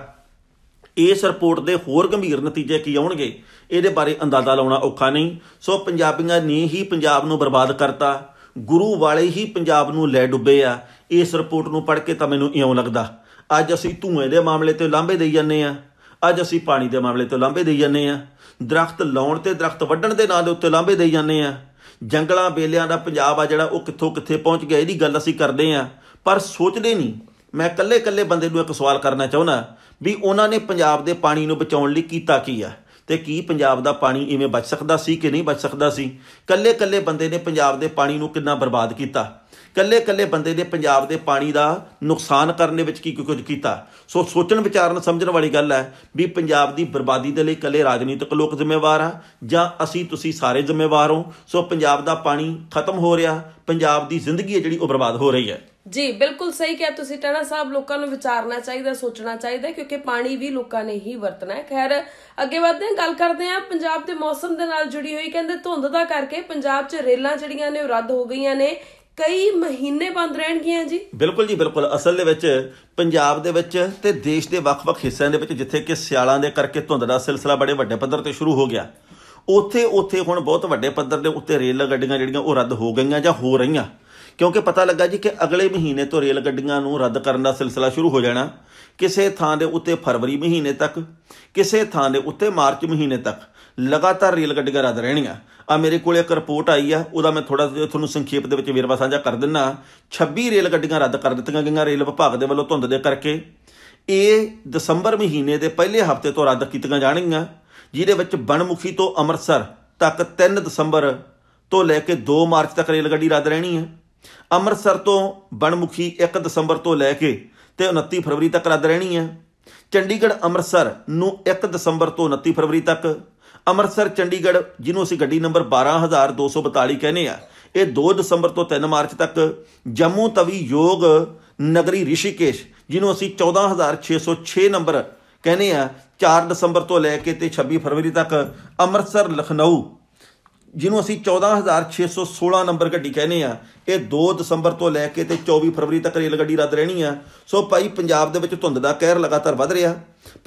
ਇਸ ਰਿਪੋਰਟ ਦੇ ਹੋਰ ਗੰਭੀਰ ਨਤੀਜੇ ਕੀ ਆਉਣਗੇ ਇਹਦੇ ਬਾਰੇ ਅੰਦਾਜ਼ਾ ਲਾਉਣਾ ਔਖਾ ਨਹੀਂ ਸੋ ਪੰਜਾਬੀਆਂ ਨੇ ਹੀ ਪੰਜਾਬ ਨੂੰ ਬਰਬਾਦ ਕਰਤਾ ਗੁਰੂ ਵਾਲੇ ਹੀ ਪੰਜਾਬ ਨੂੰ ਲੈ ਡੁੱਬੇ ਆ ਇਸ ਰਿਪੋਰਟ ਨੂੰ ਪੜ੍ਹ ਕੇ ਤਾਂ ਮੈਨੂੰ ਇਉਂ ਲੱਗਦਾ ਅੱਜ ਅਸੀਂ ਧੂਏ ਦੇ ਮਾਮਲੇ ਤੇ ਲਾਂਭੇ ਦੇਈ ਜਾਂਦੇ ਆ ਅੱਜ ਅਸੀਂ ਪਾਣੀ ਦੇ ਮਾਮਲੇ ਤੇ ਲਾਂਭੇ ਦੇਈ ਜਾਂਦੇ ਆ ਦਰਖਤ ਲਾਉਣ ਤੇ ਦਰਖਤ ਵੱਢਣ ਦੇ ਨਾਂ ਦੇ ਉੱਤੇ ਲਾਂਭੇ ਦੇਈ ਜਾਂਦੇ ਆ ਜੰਗਲਾਂ ਬੇਲਿਆਂ ਦਾ ਪੰਜਾਬ ਆ ਜਿਹੜਾ ਉਹ ਕਿੱਥੋਂ ਕਿੱਥੇ ਪਹੁੰਚ ਗਿਆ ਇਹਦੀ ਗੱਲ ਅਸੀਂ ਕਰਦੇ ਆ ਪਰ ਸੋਚਦੇ ਨਹੀਂ ਮੈਂ ਇਕੱਲੇ ਇਕੱਲੇ ਬੰਦੇ ਨੂੰ ਇੱਕ ਸਵਾਲ ਕਰਨਾ ਚਾਹੁੰਦਾ ਵੀ ਉਹਨਾਂ ਨੇ ਪੰਜਾਬ ਦੇ ਪਾਣੀ ਨੂੰ ਬਚਾਉਣ ਲਈ ਕੀਤਾ ਕੀ ਆ ਤੇ ਕੀ ਪੰਜਾਬ ਦਾ ਪਾਣੀ ਇਵੇਂ ਬਚ ਸਕਦਾ ਸੀ ਕਿ ਨਹੀਂ ਬਚ ਸਕਦਾ ਸੀ ਕੱਲੇ ਕੱਲੇ ਬੰਦੇ ਨੇ ਪੰਜਾਬ ਦੇ ਪਾਣੀ ਨੂੰ ਕਿੰਨਾ ਬਰਬਾਦ ਕੀਤਾ ਕੱਲੇ ਕੱਲੇ ਬੰਦੇ ਨੇ ਪੰਜਾਬ ਦੇ ਪਾਣੀ ਦਾ ਨੁਕਸਾਨ ਕਰਨ ਦੇ ਵਿੱਚ ਕੀ ਕੁਝ ਕੀਤਾ ਸੋ ਸੋਚਣ ਵਿਚਾਰਨ ਸਮਝਣ ਵਾਲੀ ਗੱਲ ਹੈ ਵੀ ਪੰਜਾਬ ਦੀ ਬਰਬਾਦੀ ਦੇ ਲਈ ਕੱਲੇ ਰਾਜਨੀਤਿਕ ਲੋਕ ਜ਼ਿੰਮੇਵਾਰ ਆ ਜਾਂ ਅਸੀਂ ਤੁਸੀਂ ਸਾਰੇ ਜ਼ਿੰਮੇਵਾਰ ਹੋ ਸੋ ਪੰਜਾਬ ਦਾ ਪਾਣੀ ਖਤਮ ਹੋ ਰਿਹਾ ਪੰਜਾਬ ਦੀ ਜ਼ਿੰਦਗੀ ਹੈ ਜਿਹੜੀ ਉਹ ਬਰਬਾਦ ਹੋ ਰਹੀ ਹੈ ਜੀ ਬਿਲਕੁਲ ਸਹੀ ਕਿਹਾ ਤੁਸੀਂ ਟਾਣਾ ਸਾਹਿਬ ਲੋਕਾਂ ਨੂੰ ਵਿਚਾਰਨਾ ਚਾਹੀਦਾ ਸੋਚਣਾ ਚਾਹੀਦਾ ਕਿਉਂਕਿ ਪਾਣੀ ਵੀ ਲੋਕਾਂ ਨੇ ਹੀ ਵਰਤਣਾ ਹੈ ਖੈਰ ਅੱਗੇ ਵਧਦੇ ਹਾਂ ਗੱਲ ਕਰਦੇ ਹਾਂ ਪੰਜਾਬ ਦੇ ਮੌਸਮ ਦੇ ਨਾਲ ਜੁੜੀ ਹੋਈ ਕਹਿੰਦੇ ਧੁੰਦ ਦਾ ਕਰਕੇ ਪੰਜਾਬ 'ਚ ਰੇਲਾਂ ਜਿਹੜੀਆਂ ਨੇ ਉਹ ਰੱਦ ਹੋ ਗਈਆਂ ਨੇ ਕਈ ਮਹੀਨੇ ਬੰਦ ਰਹਿਣਗੀਆਂ ਜੀ ਬਿਲਕੁਲ ਜੀ ਬਿਲਕੁਲ ਅਸਲ ਦੇ ਵਿੱਚ ਪੰਜਾਬ ਦੇ ਵਿੱਚ ਤੇ ਦੇਸ਼ ਦੇ ਵੱਖ-ਵੱਖ ਹਿੱਸਿਆਂ ਦੇ ਵਿੱਚ ਜਿੱਥੇ ਕਿ ਸਿਆਲਾਂ ਦੇ ਕਰਕੇ ਧੁੰਦ ਦਾ ਸਿਲਸਿਲਾ ਬੜੇ ਵੱਡੇ ਪੱਧਰ ਤੇ ਸ਼ੁਰੂ ਹੋ ਗਿਆ ਉੱਥੇ ਉੱਥੇ ਹੁਣ ਬਹੁਤ ਵੱਡੇ ਪੱਧਰ ਦੇ ਉੱਤੇ ਰੇਲ ਗੱਡੀਆਂ ਜਿਹੜੀਆਂ ਉਹ ਰੱਦ ਹੋ ਗਈਆਂ ਜਾਂ ਹੋ ਰਹੀਆਂ ਕਿਉਂਕਿ ਪਤਾ ਲੱਗਾ ਜੀ ਕਿ ਅਗਲੇ ਮਹੀਨੇ ਤੋਂ ਰੇਲ ਗੱਡੀਆਂ ਨੂੰ ਰੱਦ ਕਰਨ ਦਾ ਸਿਲਸਿਲਾ ਸ਼ੁਰੂ ਹੋ ਜਾਣਾ ਕਿਸੇ ਥਾਂ ਦੇ ਉੱਤੇ ਫਰਵਰੀ ਮਹੀਨੇ ਤੱਕ ਕਿਸੇ ਥਾਂ ਦੇ ਉੱਤੇ ਮਾਰਚ ਮਹੀਨੇ ਤੱਕ ਲਗਾਤਾਰ ਰੇਲ ਗੱਡੀਆਂ ਰੱਦ ਰਹਿਣੀਆਂ ਆ ਮੇਰੇ ਕੋਲ ਇੱਕ ਰਿਪੋਰਟ ਆਈ ਆ ਉਹਦਾ ਮੈਂ ਥੋੜਾ ਜਿਹਾ ਤੁਹਾਨੂੰ ਸੰਖੇਪ ਦੇ ਵਿੱਚ ਵੇਰਵਾ ਸਾਂਝਾ ਕਰ ਦਿੰਨਾ 26 ਰੇਲ ਗੱਡੀਆਂ ਰੱਦ ਕਰ ਦਿੱਤੀਆਂ ਗਈਆਂ ਰੇਲ ਵਿਭਾਗ ਦੇ ਵੱਲੋਂ ਧੁੰਦ ਦੇ ਕਰਕੇ ਇਹ ਦਸੰਬਰ ਮਹੀਨੇ ਦੇ ਪਹਿਲੇ ਹਫਤੇ ਤੋਂ ਰੱਦ ਕੀਤੀਆਂ ਜਾਣਗੀਆਂ ਜਿਹਦੇ ਵਿੱਚ ਬਨਮੁਖੀ ਤੋਂ ਅੰਮ੍ਰਿਤਸਰ ਤੱਕ 3 ਦਸੰਬਰ ਤੋਂ ਲੈ ਕੇ 2 ਮਾਰਚ ਤੱਕ ਰੇਲ ਗੱਡੀ ਰੱਦ ਰਹਿਣੀ ਹੈ ਅੰਮ੍ਰਿਤਸਰ ਤੋਂ ਬਣਮੁਖੀ 1 ਦਸੰਬਰ ਤੋਂ ਲੈ ਕੇ ਤੇ 29 ਫਰਵਰੀ ਤੱਕ ਰੱਦ ਰਹਿਣੀ ਹੈ ਚੰਡੀਗੜ੍ਹ ਅੰਮ੍ਰਿਤਸਰ ਨੂੰ 1 ਦਸੰਬਰ ਤੋਂ 29 ਫਰਵਰੀ ਤੱਕ ਅੰਮ੍ਰਿਤਸਰ ਚੰਡੀਗੜ੍ਹ ਜਿਹਨੂੰ ਅਸੀਂ ਗੱਡੀ ਨੰਬਰ 12242 ਕਹਿੰਦੇ ਆ ਇਹ 2 ਦਸੰਬਰ ਤੋਂ 3 ਮਾਰਚ ਤੱਕ ਜੰਮੂ ਤਵੀ ਯੋਗ ਨਗਰੀ ਰਿਸ਼ੀਕੇਸ਼ ਜਿਹਨੂੰ ਅਸੀਂ 14606 ਨੰਬਰ ਕਹਿੰਦੇ ਆ 4 ਦਸੰਬਰ ਤੋਂ ਲੈ ਕੇ ਤੇ 26 ਫਰਵਰੀ ਤੱਕ ਅੰਮ੍ਰਿਤਸਰ ਲਖਨਊ ਜਿਹਨੂੰ ਅਸੀਂ 14616 ਨੰਬਰ ਗੱਡੀ ਕਹਿੰਦੇ ਆ ਇਹ 2 ਦਸੰਬਰ ਤੋਂ ਲੈ ਕੇ ਤੇ 24 ਫਰਵਰੀ ਤੱਕ ਰੇਲ ਗੱਡੀ ਰੱਦ ਰਹਿਣੀ ਆ ਸੋ ਭਾਈ ਪੰਜਾਬ ਦੇ ਵਿੱਚ ਧੁੰਦ ਦਾ ਕਹਿਰ ਲਗਾਤਾਰ ਵੱਧ ਰਿਹਾ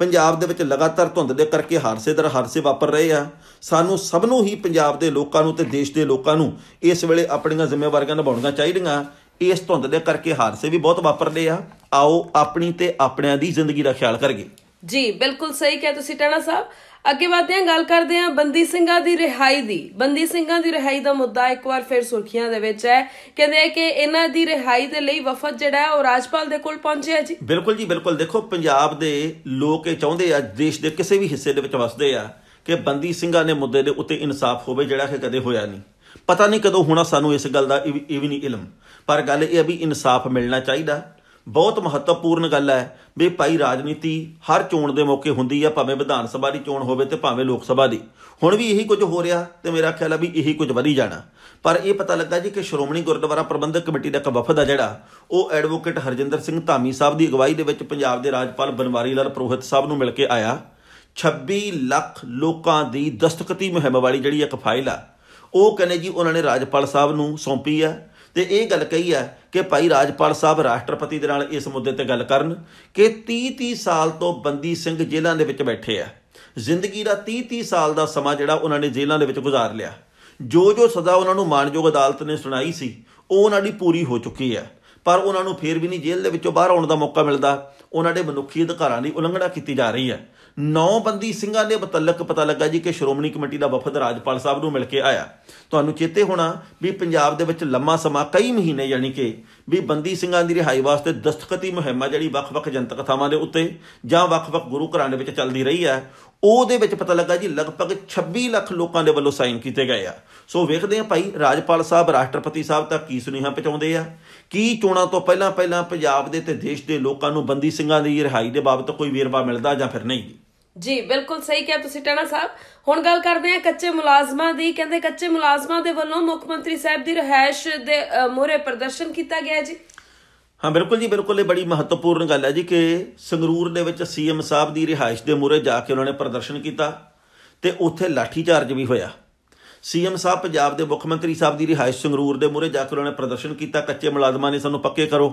ਪੰਜਾਬ ਦੇ ਵਿੱਚ ਲਗਾਤਾਰ ਧੁੰਦ ਦੇ ਕਰਕੇ ਹਾਦਸੇ ਦਰ ਹਾਦਸੇ ਵਾਪਰ ਰਹੇ ਆ ਸਾਨੂੰ ਸਭ ਨੂੰ ਹੀ ਪੰਜਾਬ ਦੇ ਲੋਕਾਂ ਨੂੰ ਤੇ ਦੇਸ਼ ਦੇ ਲੋਕਾਂ ਨੂੰ ਇਸ ਵੇਲੇ ਆਪਣੀਆਂ ਜ਼ਿੰਮੇਵਾਰੀਆਂ ਨਿਭਾਉਣੀਆਂ ਚਾਹੀਦੀਆਂ ਇਸ ਧੁੰਦ ਦੇ ਕਰਕੇ ਹਾਦਸੇ ਵੀ ਬਹੁਤ ਵਾਪਰਦੇ ਆ ਆਓ ਆਪਣੀ ਤੇ ਆਪਣਿਆਂ ਦੀ ਜ਼ਿੰਦਗੀ ਦਾ ਖਿਆਲ ਕਰੀਏ ਜੀ ਬਿਲਕੁਲ ਸਹੀ ਕਿਹਾ ਤੁਸੀਂ ਟਾਣਾ ਸਾਹਿਬ ਅੱਗੇ ਵਧਦੇ ਹਾਂ ਗੱਲ ਕਰਦੇ ਹਾਂ ਬੰਦੀ ਸਿੰਘਾਂ ਦੀ ਰਿਹਾਈ ਦੀ ਬੰਦੀ ਸਿੰਘਾਂ ਦੀ ਰਿਹਾਈ ਦਾ ਮੁੱਦਾ ਇੱਕ ਵਾਰ ਫਿਰ ਸੁਰਖੀਆਂ ਦੇ ਵਿੱਚ ਹੈ ਕਹਿੰਦੇ ਆ ਕਿ ਇਹਨਾਂ ਦੀ ਰਿਹਾਈ ਦੇ ਲਈ ਵਫਦ ਜਿਹੜਾ ਹੈ ਉਹ ਰਾਜਪਾਲ ਦੇ ਕੋਲ ਪਹੁੰਚਿਆ ਜੀ ਬਿਲਕੁਲ ਜੀ ਬਿਲਕੁਲ ਦੇਖੋ ਪੰਜਾਬ ਦੇ ਲੋਕ ਇਹ ਚਾਹੁੰਦੇ ਆ ਦੇਸ਼ ਦੇ ਕਿਸੇ ਵੀ ਹਿੱਸੇ ਦੇ ਵਿੱਚ ਵਸਦੇ ਆ ਕਿ ਬੰਦੀ ਸਿੰਘਾਂ ਨੇ ਮੁੱਦੇ ਦੇ ਉੱਤੇ ਇਨਸਾਫ ਹੋਵੇ ਜਿਹੜਾ ਕਿ ਕਦੇ ਹੋਇਆ ਨਹੀਂ ਪਤਾ ਨਹੀਂ ਕਦੋਂ ਹੋਣਾ ਸਾਨੂੰ ਇਸ ਗੱਲ ਦਾ ਇਹ ਵੀ ਨਹੀਂ ਇਲਮ ਪਰ ਗੱਲ ਇਹ ਆ ਵੀ ਇਨਸਾਫ ਮਿਲਣਾ ਚਾਹੀਦਾ ਬਹੁਤ ਮਹੱਤਵਪੂਰਨ ਗੱਲ ਹੈ ਵੀ ਭਾਈ ਰਾਜਨੀਤੀ ਹਰ ਚੋਣ ਦੇ ਮੌਕੇ ਹੁੰਦੀ ਆ ਭਾਵੇਂ ਵਿਧਾਨ ਸਭਾ ਦੀ ਚੋਣ ਹੋਵੇ ਤੇ ਭਾਵੇਂ ਲੋਕ ਸਭਾ ਦੀ ਹੁਣ ਵੀ ਇਹੀ ਕੁਝ ਹੋ ਰਿਹਾ ਤੇ ਮੇਰਾ ਖਿਆਲ ਆ ਵੀ ਇਹੀ ਕੁਝ ਵਧੀ ਜਾਣਾ ਪਰ ਇਹ ਪਤਾ ਲੱਗਾ ਜੀ ਕਿ ਸ਼੍ਰੋਮਣੀ ਗੁਰਦੁਆਰਾ ਪ੍ਰਬੰਧਕ ਕਮੇਟੀ ਦਾ ਇੱਕ ਵਫਦ ਆ ਜਿਹੜਾ ਉਹ ਐਡਵੋਕੇਟ ਹਰਜਿੰਦਰ ਸਿੰਘ ਧਾਮੀ ਸਾਹਿਬ ਦੀ ਅਗਵਾਈ ਦੇ ਵਿੱਚ ਪੰਜਾਬ ਦੇ ਰਾਜਪਾਲ ਬਨਵਾਰੀ ਲਾਲ ਪ੍ਰੋਹਿਤ ਸਾਹਿਬ ਨੂੰ ਮਿਲ ਕੇ ਆਇਆ 26 ਲੱਖ ਲੋਕਾਂ ਦੀ ਦਸਤਕਤੀ ਮੁਹਿੰਮ ਵਾਲੀ ਜਿਹੜੀ ਇੱਕ ਫਾਈਲ ਆ ਉਹ ਕਹਿੰਦੇ ਜੀ ਉਹਨਾਂ ਨੇ ਰਾਜਪਾਲ ਸਾਹਿਬ ਨੂੰ ਸੌਂਪੀ ਆ ਤੇ ਇਹ ਗੱਲ ਕਹੀ ਆ ਕਿ ਭਾਈ ਰਾਜਪਾਲ ਸਾਹਿਬ ਰਾਸ਼ਟਰਪਤੀ ਦੇ ਨਾਲ ਇਸ ਮੁੱਦੇ ਤੇ ਗੱਲ ਕਰਨ ਕਿ 30 30 ਸਾਲ ਤੋਂ ਬੰਦੀ ਸਿੰਘ ਜੇਲ੍ਹਾਂ ਦੇ ਵਿੱਚ ਬੈਠੇ ਆ ਜ਼ਿੰਦਗੀ ਦਾ 30 30 ਸਾਲ ਦਾ ਸਮਾਂ ਜਿਹੜਾ ਉਹਨਾਂ ਨੇ ਜੇਲ੍ਹਾਂ ਦੇ ਵਿੱਚ ਗੁਜ਼ਾਰ ਲਿਆ ਜੋ ਜੋ ਸਜ਼ਾ ਉਹਨਾਂ ਨੂੰ ਮਾਨਯੋਗ ਅਦਾਲਤ ਨੇ ਸੁਣਾਈ ਸੀ ਉਹ ਉਹਨਾਂ ਦੀ ਪੂਰੀ ਹੋ ਚੁੱਕੀ ਆ ਪਰ ਉਹਨਾਂ ਨੂੰ ਫੇਰ ਵੀ ਨਹੀਂ ਜੇਲ੍ਹ ਦੇ ਵਿੱਚੋਂ ਬਾਹਰ ਆਉਣ ਦਾ ਮੌਕਾ ਮਿਲਦਾ ਉਹਨਾਂ ਦੇ ਮਨੁੱਖੀ ਅਧਿਕਾਰਾਂ ਦੀ ਉਲੰਘਣਾ ਕੀਤੀ ਜਾ ਰਹੀ ਹੈ ਨੌ ਬੰਦੀ ਸਿੰਘਾਂ ਦੇ ਬਤਲਕ ਪਤਾ ਲੱਗਾ ਜੀ ਕਿ ਸ਼੍ਰੋਮਣੀ ਕਮੇਟੀ ਦਾ ਵਫਦ ਰਾਜਪਾਲ ਸਾਹਿਬ ਨੂੰ ਮਿਲ ਕੇ ਆਇਆ ਤੁਹਾਨੂੰ ਚੇਤੇ ਹੋਣਾ ਵੀ ਪੰਜਾਬ ਦੇ ਵਿੱਚ ਲੰਮਾ ਸਮਾਂ ਕਈ ਮਹੀਨੇ ਯਾਨੀ ਕਿ ਵੀ ਬੰਦੀ ਸਿੰਘਾਂ ਦੀ ਰਿਹਾਈ ਵਾਸਤੇ ਦਸਤਖਤੀ ਮੁਹਿੰਮ ਜਿਹੜੀ ਵੱਖ-ਵੱਖ ਜਨਤਕ ਥਾਵਾਂ ਦੇ ਉੱਤੇ ਜਾਂ ਵੱਖ-ਵੱਖ ਗੁਰੂ ਘਰਾਂ ਦੇ ਵਿੱਚ ਚੱਲਦੀ ਰਹੀ ਹੈ ਉਹਦੇ ਵਿੱਚ ਪਤਾ ਲੱਗਾ ਜੀ ਲਗਭਗ 26 ਲੱਖ ਲੋਕਾਂ ਦੇ ਵੱਲੋਂ ਸਾਈਨ ਕੀਤੇ ਗਏ ਆ ਸੋ ਵੇਖਦੇ ਆ ਭਾਈ ਰਾਜਪਾਲ ਸਾਹਿਬ ਰਾਸ਼ਟਰਪਤੀ ਸਾਹਿਬ ਤੱਕ ਕੀ ਸੁਨੇਹਾ ਪਹੁੰਚਾਉਂਦੇ ਆ ਕੀ ਚੋਣਾਂ ਤੋਂ ਪਹਿਲਾਂ ਪਹਿਲਾਂ ਪੰਜਾਬ ਦੇ ਤੇ ਦੇਸ਼ ਦੇ ਲੋਕਾਂ ਨੂੰ ਬੰਦੀ ਸਿੰਘਾਂ ਦੀ ਰਿਹਾਈ ਦੇ ਬਾਬਤ ਕੋਈ ਵੇਰਵਾ ਮਿਲਦਾ ਜਾਂ ਫਿਰ ਨਹੀਂ ਜੀ ਬਿਲਕੁਲ ਸਹੀ ਕਿਹਾ ਤੁਸੀਂ ਟਾਣਾ ਸਾਹਿਬ ਹੁਣ ਗੱਲ ਕਰਦੇ ਹਾਂ ਕੱਚੇ ਮੁਲਾਜ਼ਮਾਂ ਦੀ ਕਹਿੰਦੇ ਕੱਚੇ ਮੁਲਾਜ਼ਮਾਂ ਦੇ ਵੱਲੋਂ ਮੁੱਖ ਮੰਤਰੀ ਸਾਹਿਬ ਦੀ ਰਹਿائش ਦੇ ਮੋਹਰੇ ਪ੍ਰਦਰਸ਼ਨ ਕੀਤਾ ਗਿਆ ਜੀ ਹਾਂ ਬਿਲਕੁਲ ਜੀ ਬਿਲਕੁਲ ਇਹ ਬੜੀ ਮਹੱਤਵਪੂਰਨ ਗੱਲ ਹੈ ਜੀ ਕਿ ਸੰਗਰੂਰ ਦੇ ਵਿੱਚ ਸੀਐਮ ਸਾਹਿਬ ਦੀ ਰਹਿائش ਦੇ ਮੋਰੇ ਜਾ ਕੇ ਉਹਨਾਂ ਨੇ ਪ੍ਰਦਰਸ਼ਨ ਕੀਤਾ ਤੇ ਉੱਥੇ ਲਾਠੀ ਚਾਰਜ ਵੀ ਹੋਇਆ ਸੀਐਮ ਸਾਹਿਬ ਪੰਜਾਬ ਦੇ ਮੁੱਖ ਮੰਤਰੀ ਸਾਹਿਬ ਦੀ ਰਹਿائش ਸੰਗਰੂਰ ਦੇ ਮੋਰੇ ਜਾ ਕੇ ਉਹਨਾਂ ਨੇ ਪ੍ਰਦਰਸ਼ਨ ਕੀਤਾ ਕੱਚੇ ਮੁਲਾਜ਼ਮਾਂ ਨੇ ਸਾਨੂੰ ਪੱਕੇ ਕਰੋ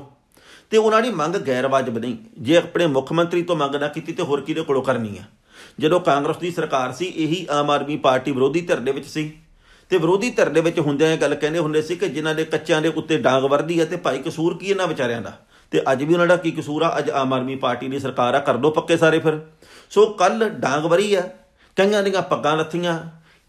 ਤੇ ਉਹਨਾਂ ਦੀ ਮੰਗ ਗੈਰ ਵਾਜਬ ਨਹੀਂ ਜੇ ਆਪਣੇ ਮੁੱਖ ਮੰਤਰੀ ਤੋਂ ਮੰਗ ਨਾ ਕੀਤੀ ਤੇ ਹੋਰ ਕਿਹਦੇ ਕੋਲੋਂ ਕਰਨੀ ਆ ਜਦੋਂ ਕਾਂਗਰਸ ਦੀ ਸਰਕਾਰ ਸੀ ਇਹੀ ਆਮ ਆਦਮੀ ਪਾਰਟੀ ਵਿਰੋਧੀ ਧਿਰ ਦੇ ਵਿੱਚ ਸੀ ਤੇ ਵਿਰੋਧੀ ਧਿਰ ਦੇ ਵਿੱਚ ਹੁੰਦਿਆਂ ਇਹ ਗੱਲ ਕਹਿੰਦੇ ਹੁੰਦੇ ਸੀ ਕਿ ਜਿਨ੍ਹਾਂ ਦੇ ਕੱਚਿਆਂ ਦੇ ਉੱਤੇ ਡਾਂਗ ਵਰਦੀ ਹੈ ਤੇ ਭਾਈ ਕਸੂਰ ਕੀ ਇਹਨਾਂ ਵਿਚਾਰਿਆਂ ਦਾ ਤੇ ਅੱਜ ਵੀ ਉਹਨਾਂ ਦਾ ਕੀ ਕਸੂਰ ਆ ਅੱਜ ਆਮ ਆਦਮੀ ਪਾਰਟੀ ਦੀ ਸਰਕਾਰ ਆ ਕਰ ਦੋ ਪੱਕੇ ਸਾਰੇ ਫਿਰ ਸੋ ਕੱਲ ਡਾਂਗ ਵਰੀ ਆ ਕਈਆਂ ਦੀਆਂ ਪੱਗਾਂ ਲੱਥੀਆਂ